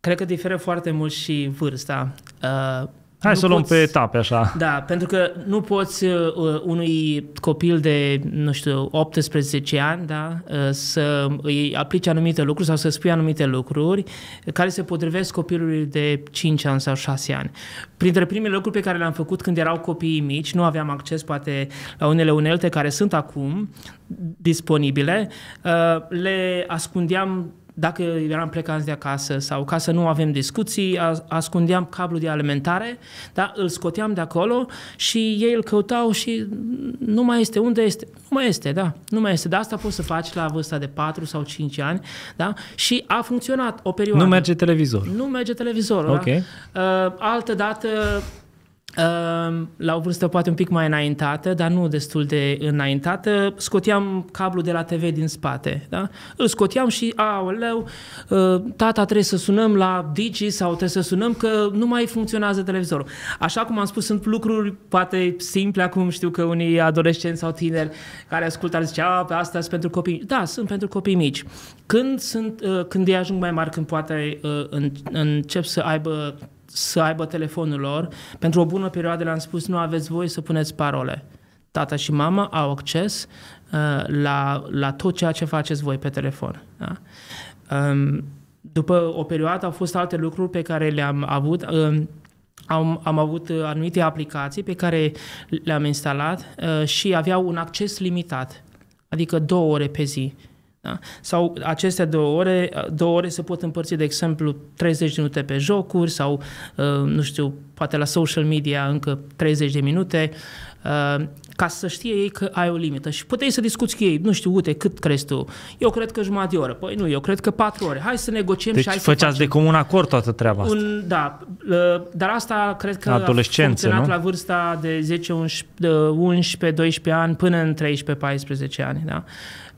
A: Cred că diferă foarte mult și vârsta. Uh Hai să luăm poți, pe etape, așa. Da, pentru că nu poți uh, uh unui copil de, nu știu, 18 ani, da, uh, să îi aplici anumite lucruri sau să spui anumite lucruri care se potrivesc copilului de 5 ani sau 6 ani. Printre primele lucruri pe care le-am făcut când erau copiii mici, nu aveam acces poate la unele unelte care sunt acum disponibile, uh, le ascundeam dacă eram plecați de acasă sau ca să nu avem discuții, ascundeam cablul de alimentare, da? îl scoteam de acolo și ei îl căutau și nu mai este. Unde este? Nu mai este, da. Nu mai este. Dar asta poți să faci la vârsta de 4 sau 5 ani, da? Și a funcționat o perioadă. Nu merge televizor. Nu merge televizor, da. okay. da? Altă dată Ehm, la o vârstă poate un pic mai înaintată, dar nu destul de înaintată, scoteam cablu de la TV din spate. Da? Îl scoteam și, aoleu, ă, tata trebuie să sunăm la Digi sau trebuie să sunăm că nu mai funcționează televizorul. Așa cum am spus, sunt lucruri poate simple acum, știu că unii adolescenți sau tineri care ascultă ar zice, a, pe asta sunt pentru copii Da, sunt pentru copii mici. Când, sunt, ă, când ei ajung mai mari, când poate ă, încep să aibă să aibă telefonul lor. Pentru o bună perioadă le-am spus nu aveți voie să puneți parole. Tata și mama au acces uh, la, la tot ceea ce faceți voi pe telefon. Da? Um, după o perioadă au fost alte lucruri pe care le-am avut. Um, am, am avut uh, anumite aplicații pe care le-am instalat uh, și aveau un acces limitat, adică două ore pe zi. Da? Sau acestea două ore, două ore se pot împărți, de exemplu, 30 de minute pe jocuri sau, uh, nu știu, poate la social media încă 30 de minute, uh, ca să știe ei că ai o limită. Și puteai să discuți cu ei, nu știu, uite, cât crezi tu? Eu cred că jumătate de oră. Păi nu, eu cred că patru ore. Hai să negociem deci și hai să facem. de
B: comun acord toată
A: treaba asta. Un, da, dar asta cred că a funcționat nu? la vârsta de 10, 11, 11, 12 ani până în 13-14 ani. Da?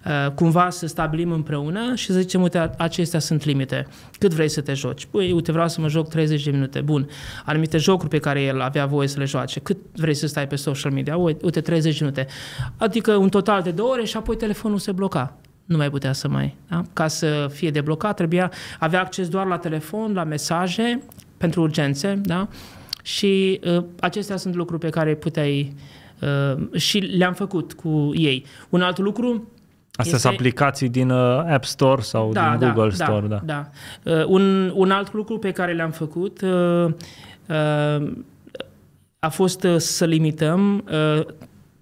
A: Uh, cumva să stabilim împreună și să zicem, uite, acestea sunt limite. Cât vrei să te joci? Păi, uite, vreau să mă joc 30 de minute. Bun. Anumite jocuri pe care el avea voie să le joace. Cât vrei să stai pe social media? Uite, 30 de minute. Adică un total de două ore și apoi telefonul se bloca nu mai putea să mai... Da? Ca să fie deblocat, trebuia, avea acces doar la telefon, la mesaje, pentru urgențe, da? Și uh, acestea sunt lucruri pe care puteai... Uh, și le-am făcut cu ei. Un alt lucru Astea sunt
B: aplicații din uh, App Store sau da, din da, Google da, Store, da.
A: da. Uh, un, un alt lucru pe care l-am făcut uh, uh, a fost uh, să limităm uh,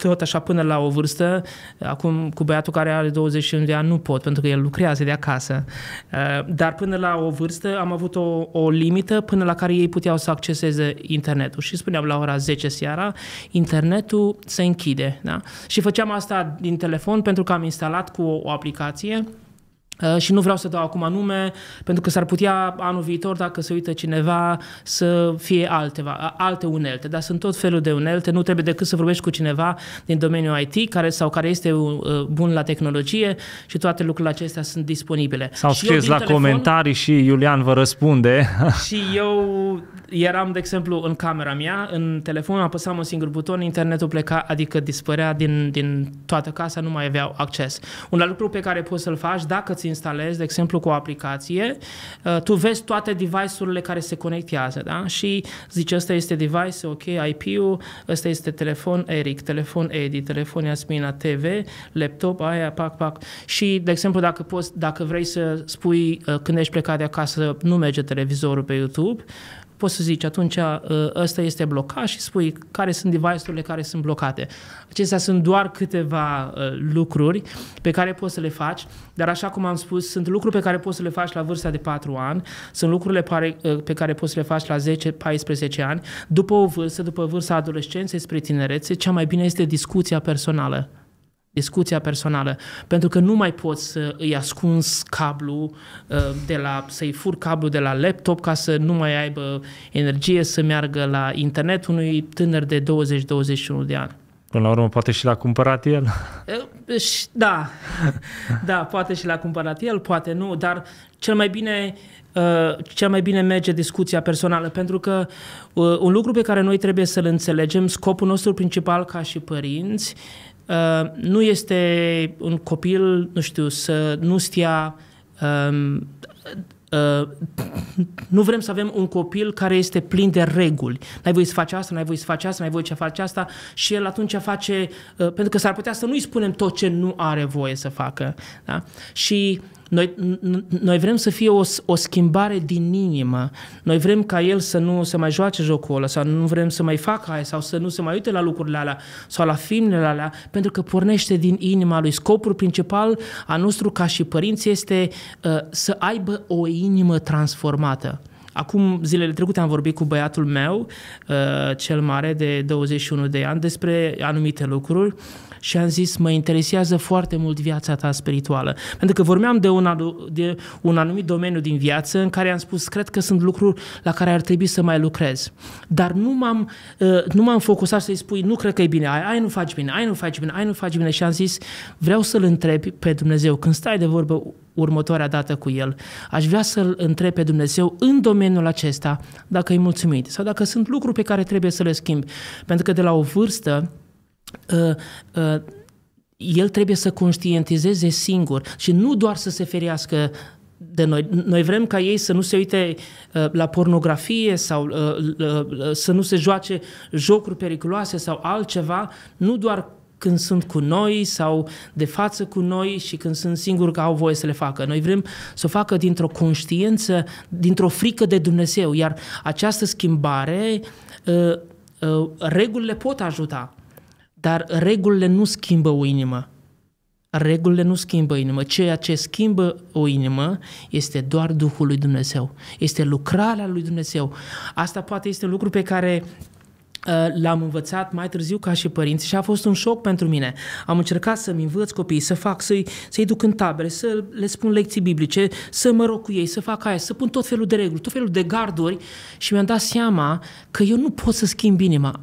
A: tot așa până la o vârstă. Acum cu băiatul care are 21 de ani nu pot pentru că el lucrează de acasă. Eh, dar până la o vârstă am avut o, o limită până la care ei puteau să acceseze internetul. Și spuneam la ora 10 seara, internetul se închide. Da? Și făceam asta din telefon pentru că am instalat cu o, o aplicație Uh, și nu vreau să dau acum nume, pentru că s-ar putea anul viitor, dacă se uită cineva, să fie alteva, alte unelte. Dar sunt tot felul de unelte, nu trebuie decât să vorbești cu cineva din domeniul IT care, sau care este uh, bun la tehnologie și toate lucrurile acestea sunt disponibile. Sau scrieți la telefon, comentarii
B: și Iulian vă răspunde.
A: Și eu eram, de exemplu, în camera mea, în telefon, apăsam un singur buton, internetul pleca, adică dispărea din, din toată casa, nu mai aveau acces. Un alt lucru pe care poți să-l faci, dacă îți instalezi, de exemplu, cu o aplicație, uh, tu vezi toate device-urile care se conectează, da? Și zici, ăsta este device, ok, IP-ul, ăsta este telefon Eric, telefon Edi, telefon Yasmina TV, laptop, aia, pac, pac. Și, de exemplu, dacă, poți, dacă vrei să spui uh, când ești plecat de acasă, nu merge televizorul pe YouTube, poți să zici, atunci uh, ăsta este blocat și spui care sunt device-urile care sunt blocate. Acestea sunt doar câteva uh, lucruri pe care poți să le faci, dar așa cum am spus, sunt lucruri pe care poți să le faci la vârsta de 4 ani, sunt lucrurile uh, pe care poți să le faci la 10-14 ani, după o vârstă, după vârsta adolescenței spre tinerețe, cea mai bine este discuția personală discuția personală, pentru că nu mai poți să îi ascunzi cablu ă, de la, să-i fur cablu de la laptop ca să nu mai aibă energie să meargă la internet unui tânăr de 20-21 de ani.
B: Până la urmă, poate și l-a cumpărat el.
A: Ă, da, da, poate și l-a cumpărat el, poate nu, dar cel mai bine ă, cel mai bine merge discuția personală, pentru că un lucru pe care noi trebuie să-l înțelegem, scopul nostru principal ca și părinți Uh, nu este un copil, nu știu, să nu stia... Uh, um, uh, nu vrem să avem un copil care este plin de reguli. N-ai voie să faci asta, n-ai voie să faci asta, n-ai voie să faci asta și el atunci face, uh, pentru că s-ar putea să nu-i spunem tot ce nu are voie să facă. Da? Și uh, noi, noi vrem să fie o, o schimbare din inimă. Noi vrem ca el să nu se mai joace jocul ăla sau nu vrem să mai facă aia sau să nu se mai uite la lucrurile alea sau la filmele alea pentru că pornește din inima lui. Scopul principal a nostru ca și părinți este uh, să aibă o inimă transformată. Acum, zilele trecute, am vorbit cu băiatul meu, uh, cel mare de 21 de ani, despre anumite lucruri și am zis, mă interesează foarte mult viața ta spirituală. Pentru că vorbeam de un, de un anumit domeniu din viață în care am spus, cred că sunt lucruri la care ar trebui să mai lucrez. Dar nu m-am, uh, nu m-am focusat să-i spui, nu cred că e bine, ai, ai nu faci bine, ai nu faci bine, ai nu faci bine. Și am zis, vreau să-L întreb pe Dumnezeu, când stai de vorbă următoarea dată cu El, aș vrea să-L întreb pe Dumnezeu în domeniul acesta dacă e mulțumit sau dacă sunt lucruri pe care trebuie să le schimb. Pentru că de la o vârstă, Uh, uh, el trebuie să conștientizeze singur și nu doar să se ferească de noi. Noi vrem ca ei să nu se uite uh, la pornografie sau să nu se joace jocuri periculoase sau altceva, nu doar când sunt cu noi sau de față cu noi și când sunt singuri că au voie să le facă. Noi vrem să o facă dintr-o conștiință, dintr-o frică de Dumnezeu, iar această schimbare, regulile pot ajuta dar regulile nu schimbă o inimă. Regulile nu schimbă inimă. Ceea ce schimbă o inimă este doar Duhul lui Dumnezeu. Este lucrarea lui Dumnezeu. Asta poate este lucru pe care uh, l-am învățat mai târziu ca și părinți și a fost un șoc pentru mine. Am încercat să-mi învăț copiii, să fac, să-i, să-i duc în tabere, să le spun lecții biblice, să mă rog cu ei, să fac aia, să pun tot felul de reguli, tot felul de garduri și mi-am dat seama că eu nu pot să schimb inima.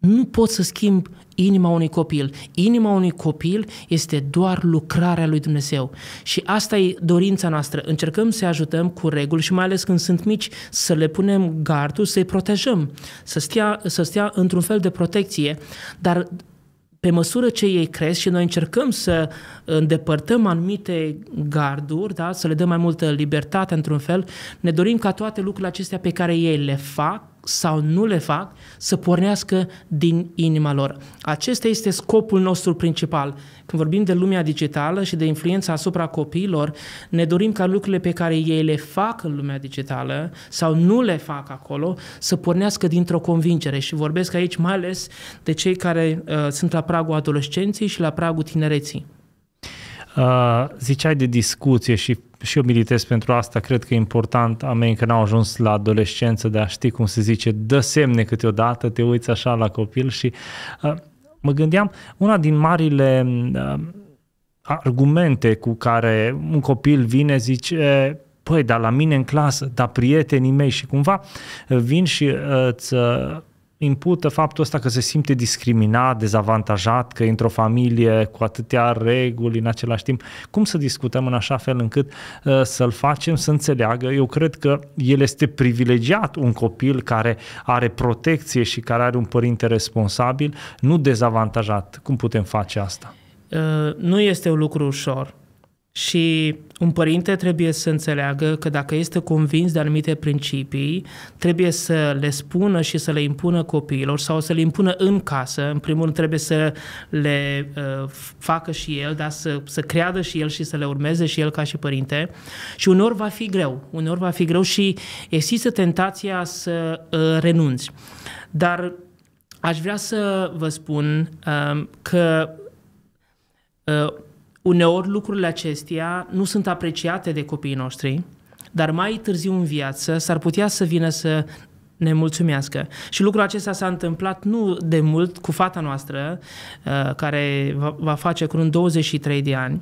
A: Nu pot să schimb inima unui copil. Inima unui copil este doar lucrarea lui Dumnezeu. Și asta e dorința noastră. Încercăm să-i ajutăm cu reguli și mai ales când sunt mici să le punem gardul, să-i protejăm, să stea, să stea într-un fel de protecție. Dar pe măsură ce ei cresc și noi încercăm să îndepărtăm anumite garduri, da? să le dăm mai multă libertate într-un fel, ne dorim ca toate lucrurile acestea pe care ei le fac sau nu le fac, să pornească din inima lor. Acesta este scopul nostru principal. Când vorbim de lumea digitală și de influența asupra copiilor, ne dorim ca lucrurile pe care ei le fac în lumea digitală sau nu le fac acolo, să pornească dintr-o convingere. Și vorbesc aici mai ales de cei care uh, sunt la pragul adolescenței și la pragul tinereții.
B: Uh, ziceai de discuție și și eu militez pentru asta, cred că e important, am încă n-au ajuns la adolescență, de a ști cum se zice, dă semne câteodată, te uiți așa la copil și uh, mă gândeam, una din marile uh, argumente cu care un copil vine, zice, păi, dar la mine în clasă, dar prietenii mei și cumva uh, vin și uh, îți uh, impută faptul ăsta că se simte discriminat, dezavantajat, că e într-o familie cu atâtea reguli în același timp. Cum să discutăm în așa fel încât uh, să-l facem să înțeleagă? Eu cred că el este privilegiat un copil care are protecție și care are un părinte responsabil, nu dezavantajat. Cum putem face asta?
A: Uh, nu este un lucru ușor și un părinte trebuie să înțeleagă că dacă este convins de anumite principii, trebuie să le spună și să le impună copiilor sau să le impună în casă. În primul rând trebuie să le uh, facă și el, dar să, să creadă și el și să le urmeze și el ca și părinte. Și uneori va fi greu, uneori va fi greu și există tentația să uh, renunți. Dar aș vrea să vă spun uh, că uh, Uneori lucrurile acestea nu sunt apreciate de copiii noștri, dar mai târziu în viață s-ar putea să vină să ne mulțumească. Și lucrul acesta s-a întâmplat nu de mult cu fata noastră, uh, care va face curând 23 de ani.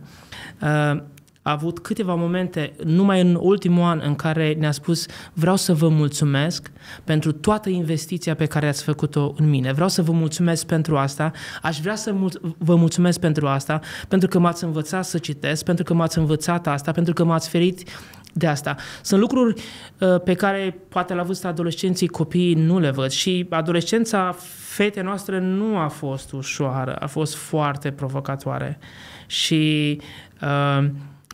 A: Uh, a avut câteva momente, numai în ultimul an, în care ne-a spus vreau să vă mulțumesc pentru toată investiția pe care ați făcut-o în mine. Vreau să vă mulțumesc pentru asta. Aș vrea să mul- vă mulțumesc pentru asta, pentru că m-ați învățat să citesc, pentru că m-ați învățat asta, pentru că m-ați ferit de asta. Sunt lucruri uh, pe care poate la vârsta adolescenții copiii nu le văd și adolescența fetei noastre nu a fost ușoară, a fost foarte provocatoare și uh,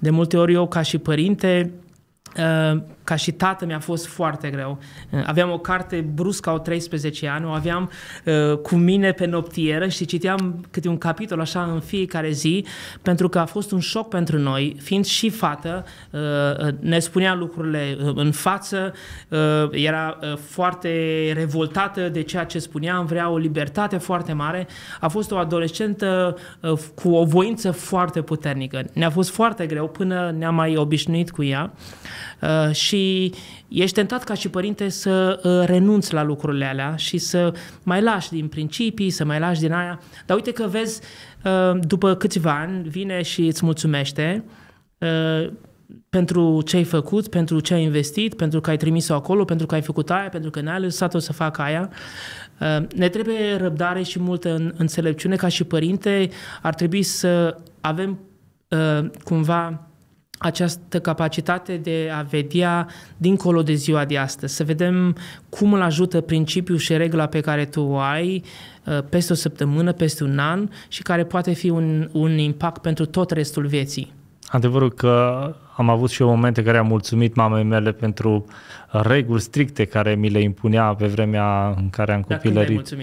A: de multe ori eu, ca și părinte, uh, ca și tată mi-a fost foarte greu. Uh, aveam o carte bruscă, au 13 ani, o aveam uh, cu mine pe noptieră și citeam câte un capitol așa în fiecare zi, pentru că a fost un șoc pentru noi, fiind și fată, uh, uh ne spunea lucrurile uh, în față, uh, era foarte revoltată de ceea ce spuneam, vrea o libertate foarte mare. A fost o adolescentă uh, cu o voință foarte puternică. Ne-a fost foarte greu până ne-am mai obișnuit cu ea uh, și și ești tentat ca și părinte să uh, renunți la lucrurile alea și să mai lași din principii, să mai lași din aia. Dar uite că vezi, uh, după câțiva ani, vine și îți mulțumește uh, pentru ce ai făcut, pentru ce ai investit, pentru că ai trimis-o acolo, pentru că ai făcut aia, pentru că ne-ai lăsat-o să facă aia. Ne trebuie răbdare și multă înțelepciune ca și părinte. Ar trebui să avem cumva această capacitate de a vedea dincolo de ziua de astăzi, să vedem cum îl ajută principiul și regula pe care tu o ai uh, peste o săptămână, peste un an și care poate fi un, un impact pentru tot restul vieții.
B: Adevărul că am avut și eu momente care am mulțumit mamei mele pentru uh, reguli stricte care mi le impunea pe vremea în care am copilărit. Dar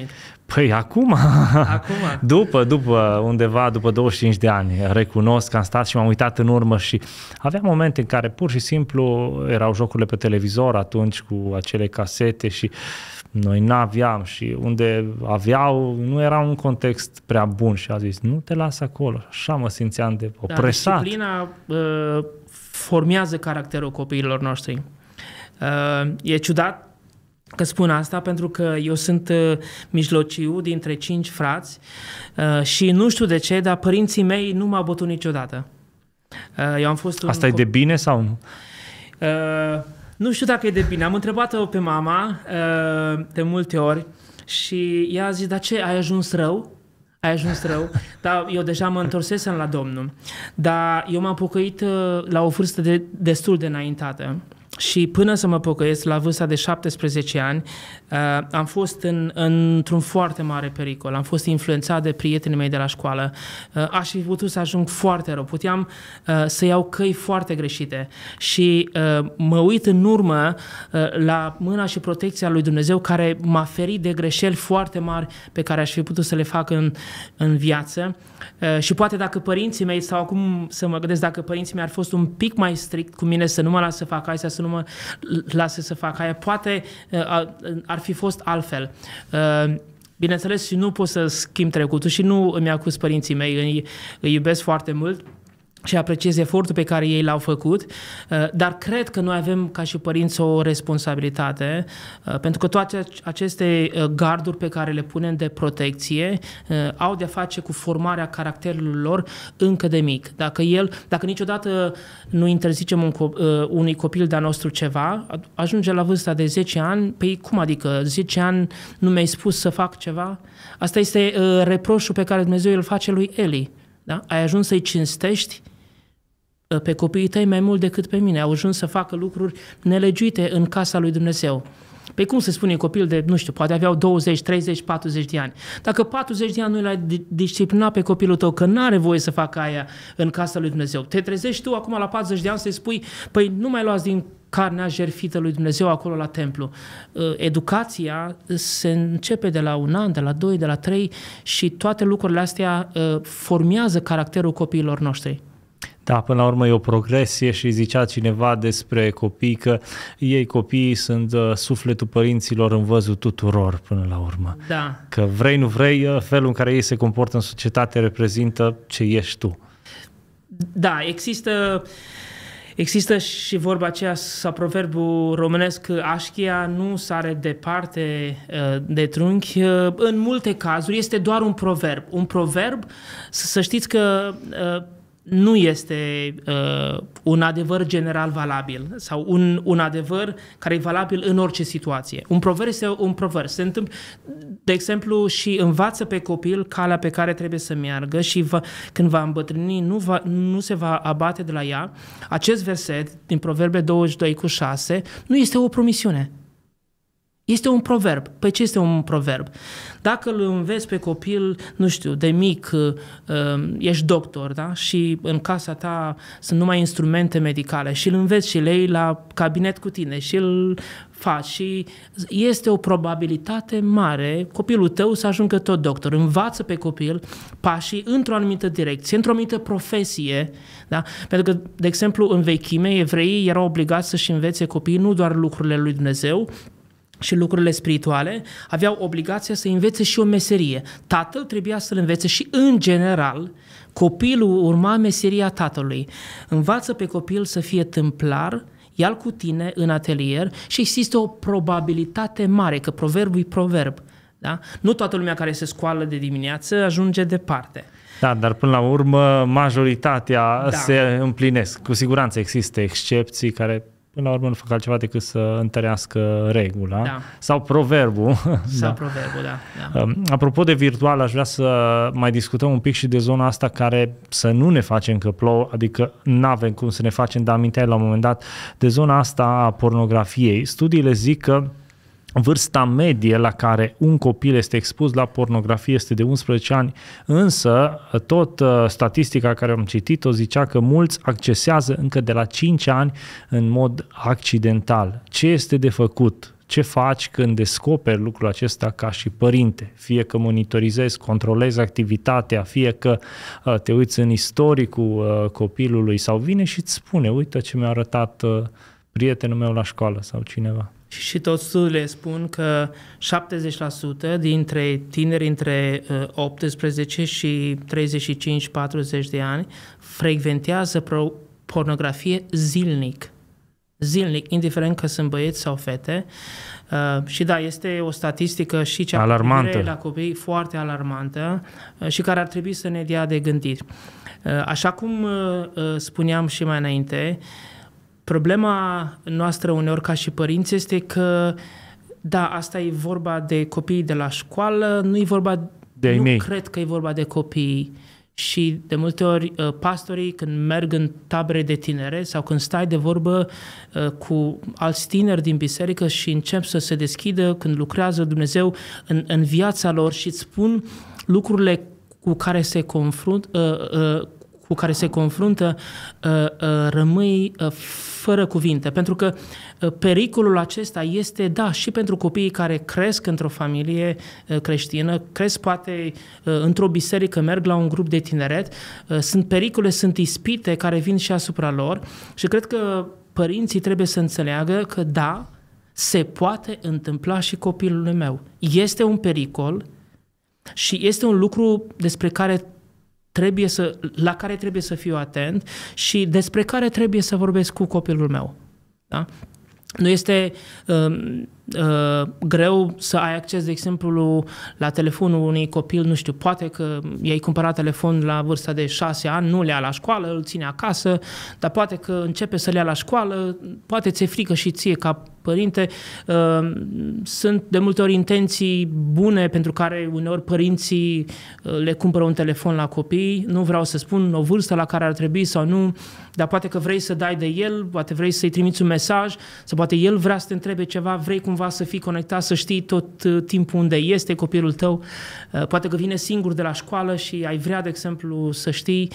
B: Păi acum, acum. după, după undeva, după 25 de ani, recunosc că am stat și m-am uitat în urmă și aveam momente în care pur și simplu erau jocurile pe televizor atunci cu acele casete și uh, noi nu aveam și unde aveau nu era un context prea bun și a zis nu te las acolo. Așa mă simțeam de da, opresat. Dar disciplina
A: uh, formează caracterul copiilor noștri. Uh, e ciudat că spun asta pentru că eu sunt uh, mijlociu dintre cinci frați uh, și nu știu de ce, dar părinții mei nu m-au bătut niciodată. Uh, eu am fost un Asta e de bine sau nu? Uh, nu știu dacă e de bine. Am întrebat-o pe mama uh, de multe ori și ea a zis, dar ce, ai ajuns rău? Ai ajuns rău, dar eu deja mă întorsesem la Domnul. Dar eu m-am pocăit uh, la o vârstă de, destul de înaintată. Și până să mă pocăiesc, la vârsta de 17 ani, uh, am fost în, într-un foarte mare pericol. Am fost influențat de prietenii mei de la școală. Uh, aș fi putut să ajung foarte rău. Puteam uh, să iau căi foarte greșite. Și uh, mă uit în urmă uh, la mâna și protecția lui Dumnezeu care m-a ferit de greșeli foarte mari pe care aș fi putut să le fac în, în viață. Uh, și poate dacă părinții mei, sau acum să mă gândesc, dacă părinții mei ar fost un pic mai strict cu mine să nu mă las să fac asta, să nu mă lase să fac aia. Poate uh, ar fi fost altfel. Uh, bineînțeles, și nu pot să schimb trecutul și nu îmi acuz părinții mei, îi, îi iubesc foarte mult, și apreciez efortul pe care ei l-au făcut, uh, dar cred că noi avem ca și părinți o responsabilitate, uh, pentru că toate aceste uh, garduri pe care le punem de protecție au de-a face cu formarea caracterului lor încă de mic. Dacă el, dacă niciodată nu interzicem un co- unui copil de-a nostru ceva, ajunge la vârsta de 10 ani, pe păi cum adică 10 ani nu mi-ai spus să fac ceva? Asta este reproșul pe care Dumnezeu îl face lui Eli. Da? Ai ajuns să-i cinstești pe copiii tăi mai mult decât pe mine. Au ajuns să facă lucruri nelegiuite în casa lui Dumnezeu. Pe păi cum se spune copil de, nu știu, poate aveau 20, 30, 40 de ani. Dacă 40 de ani nu l-ai disciplinat pe copilul tău, că nu are voie să facă aia în casa lui Dumnezeu, te trezești tu acum la 40 de ani să-i spui, păi nu mai luați din carnea jerfită lui Dumnezeu acolo la templu. Ă, educația se începe de la un an, de la doi, de la trei și toate lucrurile astea ă, formează caracterul copiilor noștri.
B: Da, până la urmă e o progresie și zicea cineva despre copii că ei copiii sunt uh, sufletul părinților în văzul tuturor până la urmă. Da. Că vrei, nu vrei, uh, felul în care ei se comportă în societate reprezintă ce ești tu.
A: Da, există Există și vorba aceea sau proverbul românesc că așchia nu sare departe uh, de trunchi. În multe cazuri este doar un proverb. Un proverb, să știți că nu este uh, un adevăr general valabil sau un, un adevăr care e valabil în orice situație. Un proverb este un proverb. Se întâmplă, de exemplu, și învață pe copil calea pe care trebuie să meargă și va, când va îmbătrâni nu, va, nu se va abate de la ea. Acest verset din Proverbe 22 cu 6 nu este o promisiune este un proverb. Păi ce este un proverb? Dacă îl înveți pe copil, nu știu, de mic, uh, um, ești doctor, da? Și în casa ta sunt numai instrumente medicale și îl înveți și lei la cabinet cu tine și îl faci și este o probabilitate mare copilul tău să ajungă tot doctor. Învață pe copil pașii într-o anumită direcție, într-o anumită profesie, da? Pentru că, de exemplu, în vechime, evreii erau obligați să-și învețe copiii nu doar lucrurile lui Dumnezeu, și lucrurile spirituale, aveau obligația să învețe și o meserie. Tatăl trebuia să-l învețe și, în general, copilul urma meseria tatălui. Învață pe copil să fie tâmplar, ia cu tine în atelier și există o probabilitate mare, că proverbul e proverb. Da? Nu toată lumea care se scoală de dimineață ajunge departe.
B: Da, dar până la urmă majoritatea da. se împlinesc. Cu siguranță există excepții care până la urmă nu fac altceva decât să întărească regula da. sau proverbul. Sau da. proverbul, da, da. Um, apropo de virtual, aș vrea să mai discutăm un pic și de zona asta care să nu ne facem că plouă, adică nu avem cum să ne facem, dar aminteai la un moment dat de zona asta a pornografiei. Studiile zic că Vârsta medie la care un copil este expus la pornografie este de 11 ani, însă uh, tot uh, statistica care am citit-o zicea că mulți accesează încă de la 5 ani în mod accidental. Ce este de făcut? ce faci când descoperi lucrul acesta ca și părinte, fie că monitorizezi, controlezi activitatea, fie că uh, te uiți în istoricul copilului sau vine și îți spune, uite ce mi-a arătat prietenul meu la școală sau cineva.
A: Și toți studiile spun că 70% dintre tineri între 18 uh, și 35-40 de ani frecventează pornografie zilnic. Zilnic, indiferent că sunt băieți sau fete. Uh, și da, este o statistică și cea alarmantă. la copii foarte alarmantă uh, și care ar trebui să ne dea de gândit. Uh, așa cum uh, uh, spuneam și mai înainte, uh, Problema noastră uneori ca și părinți este că, da, asta e vorba de copiii de la școală, nu e vorba de nu mei. cred că e vorba de copii și de multe ori uh, pastorii când merg în tabere de tinere sau când stai de vorbă uh, cu alți tineri din biserică și încep să se deschidă când lucrează Dumnezeu în, în viața lor și îți spun lucrurile cu care se confrunt, uh, cu care se confruntă, uh, uh, rămâi uh, fără cuvinte. Pentru că pericolul acesta este, da, și pentru copiii care cresc într-o familie creștină, cresc poate într-o biserică, merg la un grup de tineret, sunt pericole, sunt ispite care vin și asupra lor și cred că părinții trebuie să înțeleagă că, da, se poate întâmpla și copilului meu. Este un pericol și este un lucru despre care trebuie să, la care trebuie să fiu atent și despre care trebuie să vorbesc cu copilul meu. Da? Nu este uh, uh, greu să ai acces, de exemplu, la telefonul unui copil, nu știu, poate că i-ai cumpărat telefon la vârsta de șase ani, nu le ia la școală, îl ține acasă, dar poate că începe să le ia la școală, poate ți-e frică și ție ca părinte, uh, sunt de multe ori intenții bune pentru care uneori părinții uh, le cumpără un telefon la copii. Nu vreau să spun o vârstă la care ar trebui sau nu, dar poate că vrei să dai de el, poate vrei să-i trimiți un mesaj, sau poate el vrea să te întrebe ceva, vrei cumva să fii conectat, să știi tot uh, timpul unde este copilul tău. Poate că vine singur de la școală și ai vrea, de exemplu, să știi.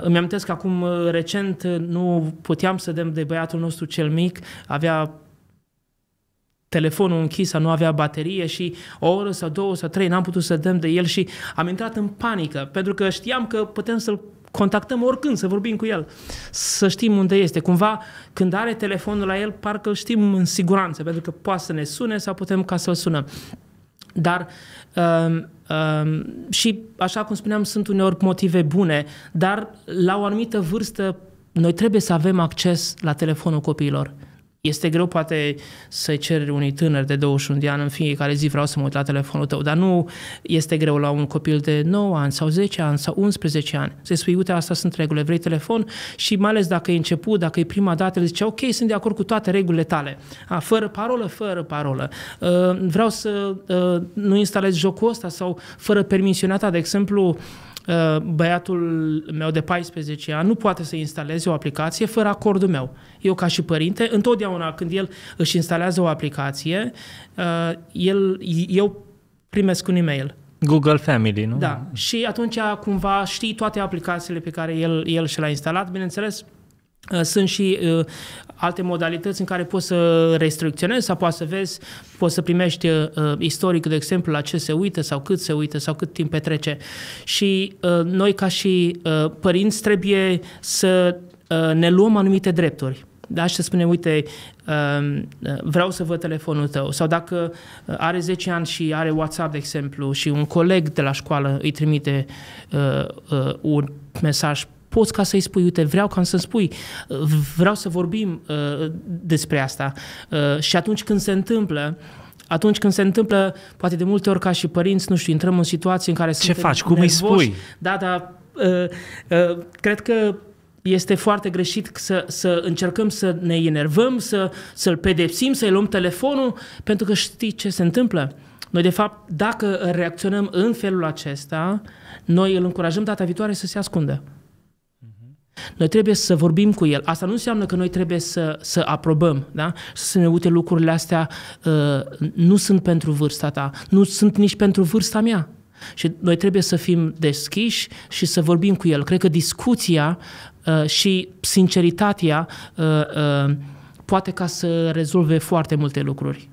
A: Îmi amintesc că acum recent nu puteam să dăm de băiatul nostru cel mic, avea telefonul închis, nu avea baterie și o oră sau două sau trei n-am putut să dăm de el și am intrat în panică, pentru că știam că putem să-l contactăm oricând, să vorbim cu el, să știm unde este. Cumva, când are telefonul la el, parcă îl știm în siguranță, pentru că poate să ne sune sau putem ca să-l sunăm. Dar um, um, și, așa cum spuneam, sunt uneori motive bune, dar la o anumită vârstă noi trebuie să avem acces la telefonul copiilor este greu poate să ceri unui tânăr de 21 de ani în fiecare zi vreau să mă uit la telefonul tău, dar nu este greu la un copil de 9 ani sau 10 ani sau 11 ani să spui, uite, asta sunt regulile, vrei telefon și mai ales dacă e început, dacă e prima dată, le zice, ok, sunt de acord cu toate regulile tale, A, fără parolă, fără parolă, uh, vreau să uh, nu instalez jocul ăsta sau fără permisiunea ta, de exemplu, Uh, băiatul meu de 14 ani nu poate să instaleze o aplicație fără acordul meu. Eu ca și părinte, întotdeauna când el își instalează o aplicație, uh, el, eu primesc un e-mail.
B: Google Family, nu? Da.
A: Și atunci cumva știi toate aplicațiile pe care el, el și le-a instalat. Bineînțeles, Uh, sunt și uh, alte modalități în care poți să restricționezi sau poți să vezi, poți să primești uh, uh, istoric, de exemplu, la ce se uită sau cât se uită sau cât timp petrece. Și uh, noi, ca și uh, părinți, trebuie să uh, ne luăm anumite drepturi. Da, și să spunem, uite, vreau să văd telefonul tău. Sau dacă are 10 ani și are WhatsApp, de exemplu, și un coleg de la școală îi trimite un mesaj poți ca să-i spui, uite, vreau ca să-mi spui, vreau să vorbim uh, despre asta. Uh, și atunci când se întâmplă, atunci când se întâmplă, poate de multe ori ca și părinți, nu știu, intrăm în situații în care Ce faci? Cum nervoși. îi spui? Da, da, uh, uh, cred că este foarte greșit să, să încercăm să ne enervăm, să, să-l pedepsim, să-i luăm telefonul, pentru că știi ce se întâmplă. Noi, de fapt, dacă reacționăm în felul acesta, noi îl încurajăm data viitoare să se ascundă. Noi trebuie să vorbim cu el. Asta nu înseamnă că noi trebuie să, să aprobăm, da? să ne uite lucrurile astea uh, nu sunt pentru vârsta ta, nu sunt nici pentru vârsta mea. Și noi trebuie să fim deschiși și să vorbim cu el. Cred că discuția uh, și sinceritatea uh, uh, poate ca să rezolve foarte multe lucruri.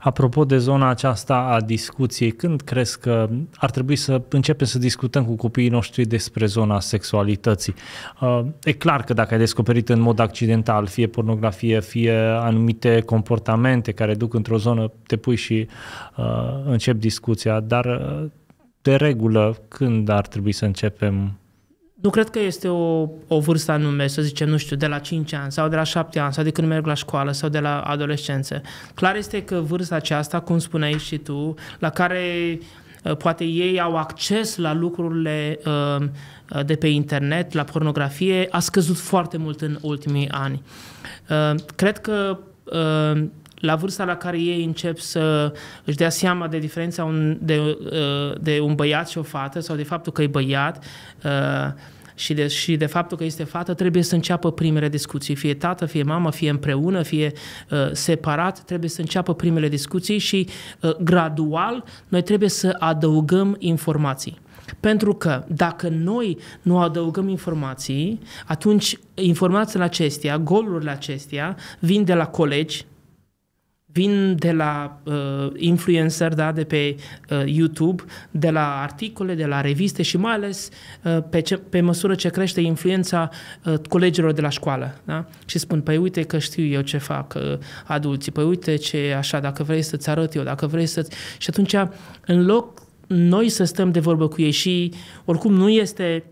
B: Apropo de zona aceasta a discuției, când crezi că ar trebui să începem să discutăm cu copiii noștri despre zona sexualității? Uh, e clar că dacă ai descoperit în mod accidental fie pornografie, fie anumite comportamente care duc într-o zonă, te pui și uh, încep discuția, dar uh, de regulă când ar trebui să începem
A: nu cred că este o, o vârstă anume, să zicem, nu știu, de la 5 ani sau de la 7 ani sau de când merg la școală sau de la adolescență. Clar este că vârsta aceasta, cum spuneai și tu, la care ă, poate ei au acces la lucrurile ă, ă, de pe internet, la pornografie, a scăzut foarte mult în ultimii ani. Cred că la vârsta la care ei încep să își dea seama de diferența un, de, uh, de un băiat și o fată sau de faptul că e băiat uh, și de, și de faptul că este fată, trebuie să înceapă primele discuții, fie tată, fie mamă, fie împreună, fie uh, separat, trebuie să înceapă primele discuții și gradual noi trebuie să adăugăm informații. Pentru că dacă noi nu adăugăm informații, atunci informațiile acestea, golurile acestea vin de la colegi, vin de la uh, influencer, da, de pe uh, YouTube, de la articole, de la reviste și mai ales uh, pe, ce, pe măsură ce crește influența uh, colegilor de la școală. Da? Și spun, păi uite că știu eu ce fac uh, adulții, păi uite ce așa, dacă vrei să-ți arăt eu, dacă vrei să-ți... Și atunci, în loc noi să stăm de vorbă cu ei și oricum nu este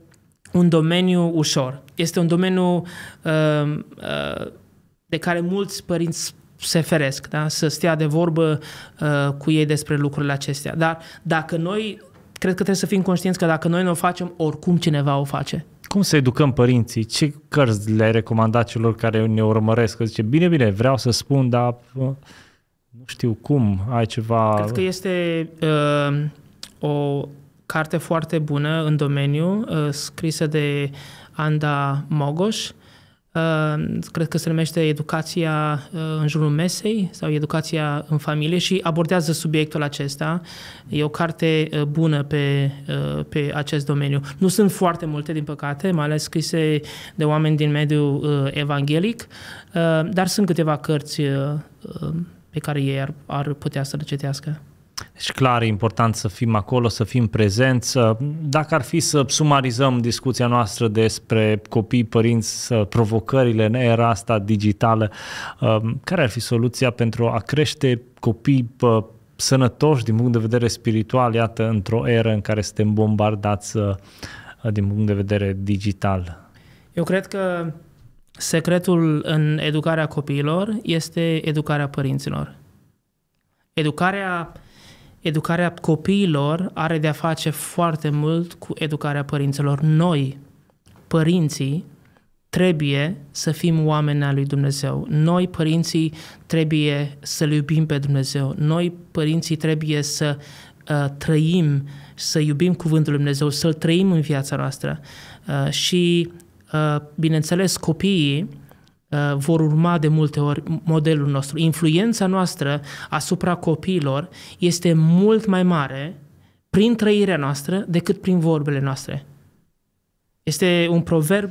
A: un domeniu ușor. Este un domeniu uh, uh, de care mulți părinți se feresc, da? să stea de vorbă uh, cu ei despre lucrurile acestea. Dar dacă noi, cred că trebuie să fim conștienți că dacă noi nu o facem, oricum cineva o face.
B: Cum să educăm părinții? Ce cărți le-ai recomandat celor care ne urmăresc? Că zice, bine, bine, vreau să spun, dar uh, nu știu cum, ai ceva... Cred că
A: este uh, o carte foarte bună în domeniu, uh, scrisă de Anda Mogoș, uh, Ehm, cred că se numește Educația eh, în jurul mesei sau Educația în familie și abordează subiectul acesta. E o carte eh, bună pe, eh, pe acest domeniu. Nu sunt foarte multe, din păcate, mai ales scrise de oameni din mediul evanghelic, dar sunt câteva cărți pe care ei ar, ar putea să le citească.
B: Deci clar e important să fim acolo, să fim prezenți. Dacă ar fi să sumarizăm discuția noastră despre copii, părinți, provocările în era asta digitală, um, care ar fi soluția pentru a crește copii sănătoși din punct de vedere spiritual, iată, într-o eră în care suntem bombardați uh, din punct de vedere digital?
A: Eu cred că secretul în educarea copiilor este educarea părinților. Educarea Educarea copiilor are de-a face foarte mult cu educarea părinților. Noi, părinții, trebuie să fim oameni al lui Dumnezeu. Noi, părinții, trebuie să-L iubim pe Dumnezeu. Noi, părinții, trebuie să uh, trăim, să iubim Cuvântul lui Dumnezeu, să-L trăim în viața noastră. Uh, și, uh, bineînțeles, copiii Uh, vor urma de multe ori modelul nostru. Influența noastră asupra copiilor este mult mai mare prin trăirea noastră decât prin vorbele noastre. Este un proverb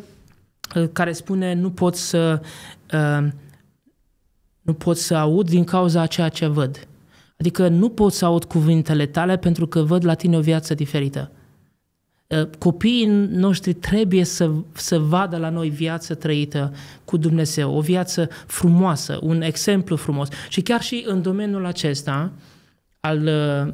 A: uh, care spune nu pot să uh, nu pot să aud din cauza a ceea ce văd. Adică nu pot să aud cuvintele tale pentru că văd la tine o viață diferită. Ă, copiii noștri trebuie să, să vadă la noi viață trăită cu Dumnezeu, o viață frumoasă, un exemplu frumos. Și chiar și în domeniul acesta al ă,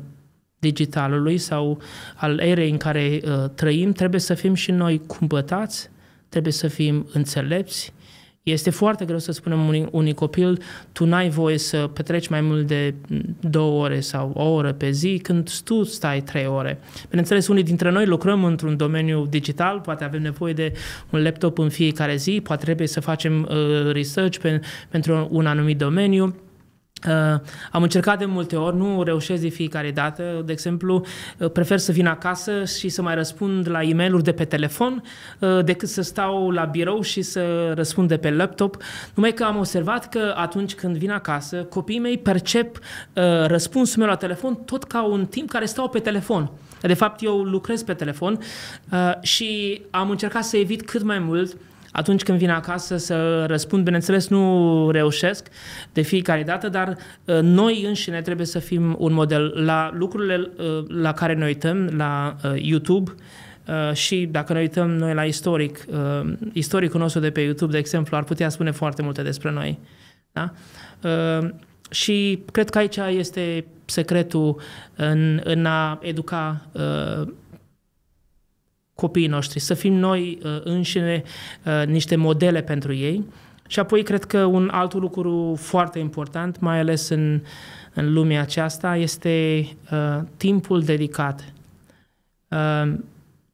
A: digitalului sau al erei în care uh, trăim, trebuie să fim și noi cumpătați, trebuie să fim înțelepți, este foarte greu să spunem unui, unui copil, tu n-ai voie să petreci mai mult de două ore sau o oră pe zi când tu stai trei ore. Bineînțeles, unii dintre noi lucrăm într-un domeniu digital, poate avem nevoie de un laptop în fiecare zi, poate trebuie să facem uh, research pe, pentru un anumit domeniu Uh, am încercat de multe ori, nu reușesc de fiecare dată. De exemplu, uh, prefer să vin acasă și să mai răspund la e mail de pe telefon uh, decât să stau la birou și să răspund de pe laptop. Numai că am observat că atunci când vin acasă, copiii mei percep uh, răspunsul meu la telefon tot ca un timp care stau pe telefon. De fapt, eu lucrez pe telefon uh, și am încercat să evit cât mai mult atunci când vin acasă să răspund, bineînțeles nu reușesc de fiecare dată, dar uh, noi înșine trebuie să fim un model la lucrurile uh, la care ne uităm, la uh, YouTube, Uh, și dacă ne uităm noi la istoric, uh, istoricul nostru de pe YouTube, de exemplu, ar putea spune foarte multe despre noi. Da? Uh, și cred că aici este secretul în, în a educa copiii noștri, să fim noi uh, înșine uh, niște modele pentru ei. Și apoi cred că un alt lucru foarte important, mai ales în, în lumea aceasta, este uh, timpul dedicat. Uh,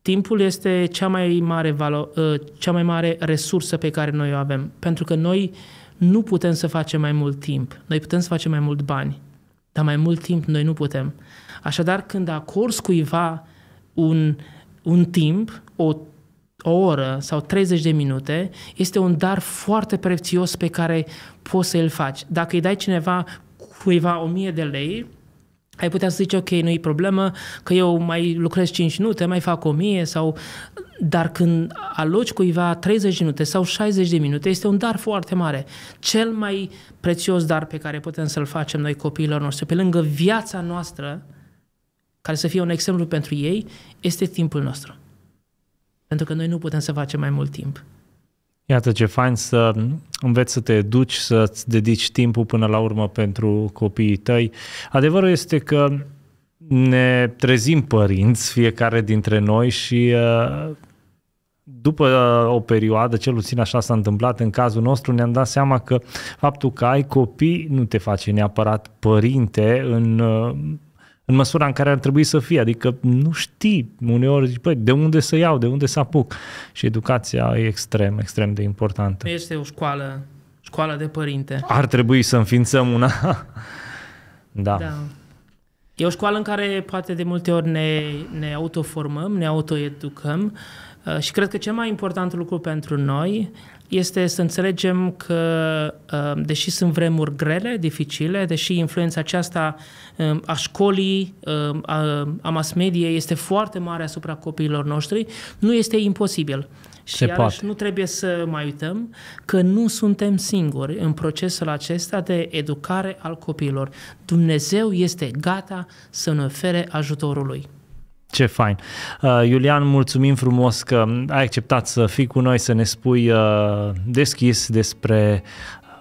A: timpul este cea mai, mare valo- uh, cea mai mare resursă pe care noi o avem, pentru că noi nu putem să facem mai mult timp, noi putem să facem mai mult bani, dar mai mult timp noi nu putem. Așadar, când acorzi cuiva un uh, un timp, o, o oră sau 30 de minute, este un dar foarte prețios pe care poți să îl faci. Dacă îi dai cineva cuiva 1000 de lei, ai putea să zici, ok, nu e problemă, că eu mai lucrez 5 minute, mai fac 1000 sau... Dar când aloci cuiva 30 de minute sau 60 de minute, este un dar foarte mare. Cel mai prețios dar pe care putem să-l facem noi copiilor noștri, pe lângă viața noastră, care să fie un exemplu pentru ei, este timpul nostru. Pentru că noi nu putem să facem mai mult timp.
B: Iată ce fain să înveți să te duci, să-ți dedici timpul până la urmă pentru copiii tăi. Adevărul este că ne trezim părinți, fiecare dintre noi și uh, după uh, o perioadă, cel puțin așa s-a întâmplat în cazul nostru, ne-am dat seama că faptul că ai copii nu te face neapărat părinte în uh, în măsura în care ar trebui să fie. Adică nu știi uneori, zici, păi, de unde să iau, de unde să apuc. Și educația e extrem, extrem de importantă.
A: Este o școală, școală de părinte.
B: Ar trebui să înființăm una. da. da.
A: E o școală în care poate de multe ori ne, ne autoformăm, ne autoeducăm uh, și cred că cel mai important lucru pentru noi este să înțelegem că, uh, deși sunt vremuri grele, dificile, deși influența aceasta um, a școlii, um, a mass media este foarte mare asupra copiilor noștri, nu este imposibil. Și Se iarăși poate. nu trebuie să mai uităm că nu suntem singuri în procesul acesta de educare al copiilor. Dumnezeu este gata să ne ofere ajutorul lui.
B: Ce fain. Uh, Iulian, mulțumim frumos că ai acceptat să fii cu noi, să ne spui uh, deschis despre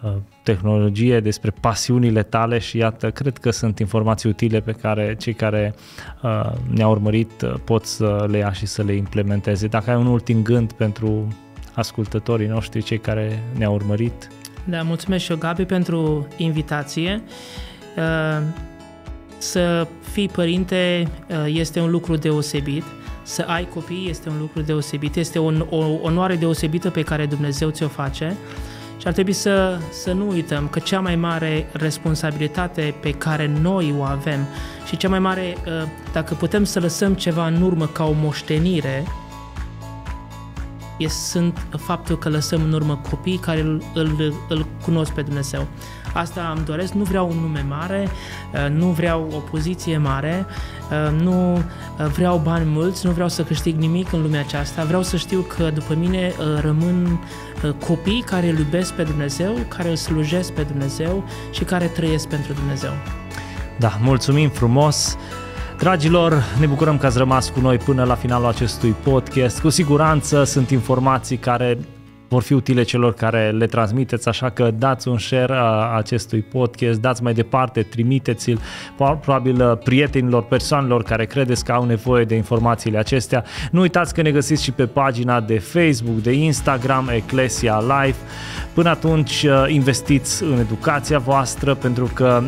B: uh, tehnologie, despre pasiunile tale și iată, cred că sunt informații utile pe care cei care uh, ne-au urmărit uh, pot să le ia și să le implementeze. Dacă ai un ultim gând pentru ascultătorii noștri, cei care ne-au urmărit.
A: Da, mulțumesc și eu, Gabi, pentru invitație. Uh să fii părinte uh, este un lucru deosebit, să ai copii este un lucru deosebit, este o, o onoare deosebită pe care Dumnezeu ți-o face și ar trebui să, să nu uităm că cea mai mare responsabilitate pe care noi o avem și cea mai mare, uh, dacă putem să lăsăm ceva în urmă ca o moștenire, sunt faptul că lăsăm în urmă copii care îl, îl, îl cunosc pe Dumnezeu. Asta îmi doresc, nu vreau un nume mare, uh, nu vreau o poziție mare, uh, nu uh, vreau bani mulți, nu vreau să câștig nimic în lumea aceasta, vreau să știu că după mine rămân copii care îl iubesc pe Dumnezeu, care îl slujesc pe Dumnezeu și care trăiesc pentru Dumnezeu.
B: Da, mulțumim frumos! Dragilor, ne bucurăm că ați rămas cu noi până la finalul acestui podcast. Cu siguranță sunt informații care vor fi utile celor care le transmiteți, așa că dați un share a uh, acestui podcast, dați mai departe, trimiteți-l probabil uh, prietenilor, persoanelor care credeți că au nevoie de informațiile acestea. Nu uitați că ne găsiți și pe pagina de Facebook, de Instagram, Ecclesia Life. Până atunci, uh, investiți în educația voastră pentru că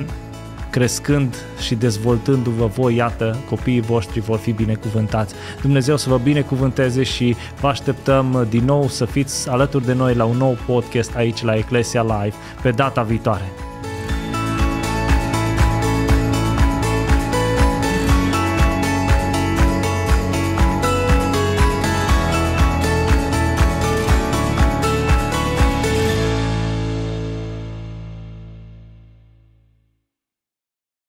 B: crescând și dezvoltându-vă voi, iată, copiii voștri vor fi binecuvântați. Dumnezeu să vă binecuvânteze și vă așteptăm din nou să fiți alături de noi la un nou podcast aici la Ecclesia Live pe data viitoare.